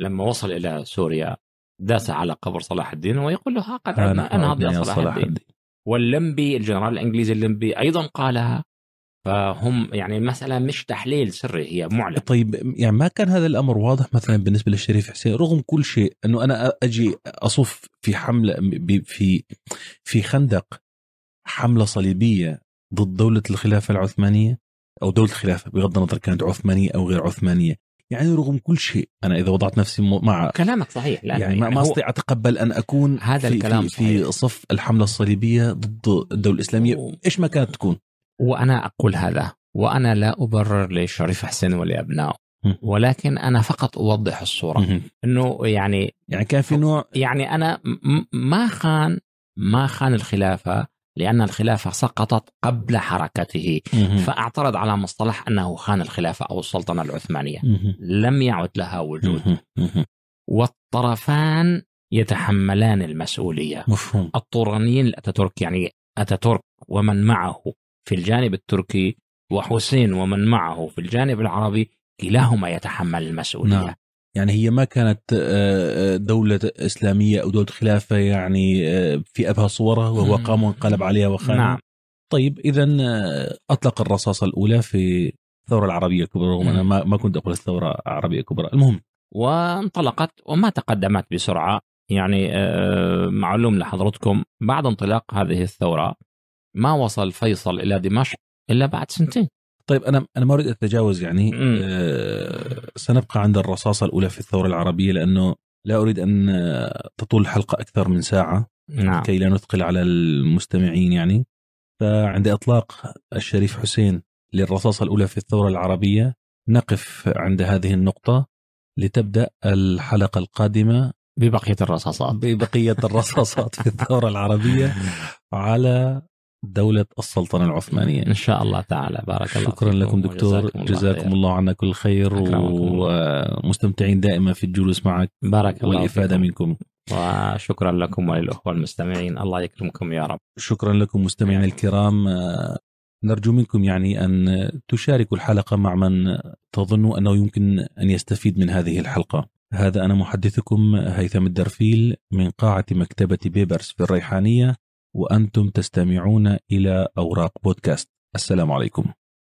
لما وصل الى سوريا داس على قبر صلاح الدين ويقول له ها قد انهض يا صلاح, صلاح الدين, الدين. واللمبي الجنرال الانجليزي اللمبي ايضا قالها فهم يعني المسألة مش تحليل سري هي معلن طيب يعني ما كان هذا الأمر واضح مثلا بالنسبة للشريف حسين رغم كل شيء أنه أنا أجي أصف في حملة في في خندق حملة صليبية ضد دولة الخلافة العثمانية أو دولة الخلافة بغض النظر كانت عثمانية أو غير عثمانية يعني رغم كل شيء أنا إذا وضعت نفسي مع كلامك صحيح لا يعني, يعني ما أستطيع أتقبل أن أكون هذا في الكلام في, صحيح. في صف الحملة الصليبية ضد الدولة الإسلامية و... إيش ما كانت تكون وأنا أقول هذا وأنا لا أبرر لشريف حسين ولأبنائه ولكن انا فقط اوضح الصوره انه يعني يعني كان في نوع يعني انا ما خان ما خان الخلافه لأن الخلافة سقطت قبل حركته فأعترض على مصطلح أنه خان الخلافة أو السلطنة العثمانية لم يعد لها وجود والطرفان يتحملان المسؤولية مفهوم. الطورانيين الأتاتورك يعني أتاتورك ومن معه في الجانب التركي وحسين ومن معه في الجانب العربي كلاهما يتحمل المسؤولية نعم. يعني هي ما كانت آه، آه، دولة إسلامية أو دولة خلافة يعني آه، في أبهى صورها وهو قام وانقلب عليها وخان نعم. طيب إذا أطلق الرصاصة الأولى في الثورة العربية الكبرى رغم أنا ما كنت أقول الثورة العربية الكبرى المهم وانطلقت وما تقدمت بسرعة يعني معلوم لحضرتكم بعد انطلاق هذه الثورة ما وصل فيصل إلى دمشق إلا بعد سنتين طيب انا انا ما اريد اتجاوز يعني أه سنبقى عند الرصاصه الاولى في الثوره العربيه لانه لا اريد ان آه، تطول الحلقه اكثر من ساعه نعم. كي لا نثقل على المستمعين يعني فعند اطلاق الشريف حسين للرصاصه الاولى في الثوره العربيه نقف عند هذه النقطه لتبدا الحلقه القادمه ببقيه الرصاصات ببقيه الرصاصات في الثوره العربيه على دولة السلطنة العثمانية إن شاء الله تعالى بارك الله شكرا لكم دكتور جزاكم الله, جزاكم الله عنا كل خير ومستمتعين دائما في الجلوس معك بارك الله والإفادة منكم وشكرا لكم وللأخوة المستمعين الله يكرمكم يا رب شكرا لكم مستمعينا يعني. الكرام نرجو منكم يعني أن تشاركوا الحلقة مع من تظنوا أنه يمكن أن يستفيد من هذه الحلقة هذا أنا محدثكم هيثم الدرفيل من قاعة مكتبة بيبرس في الريحانية وأنتم تستمعون إلى أوراق بودكاست السلام عليكم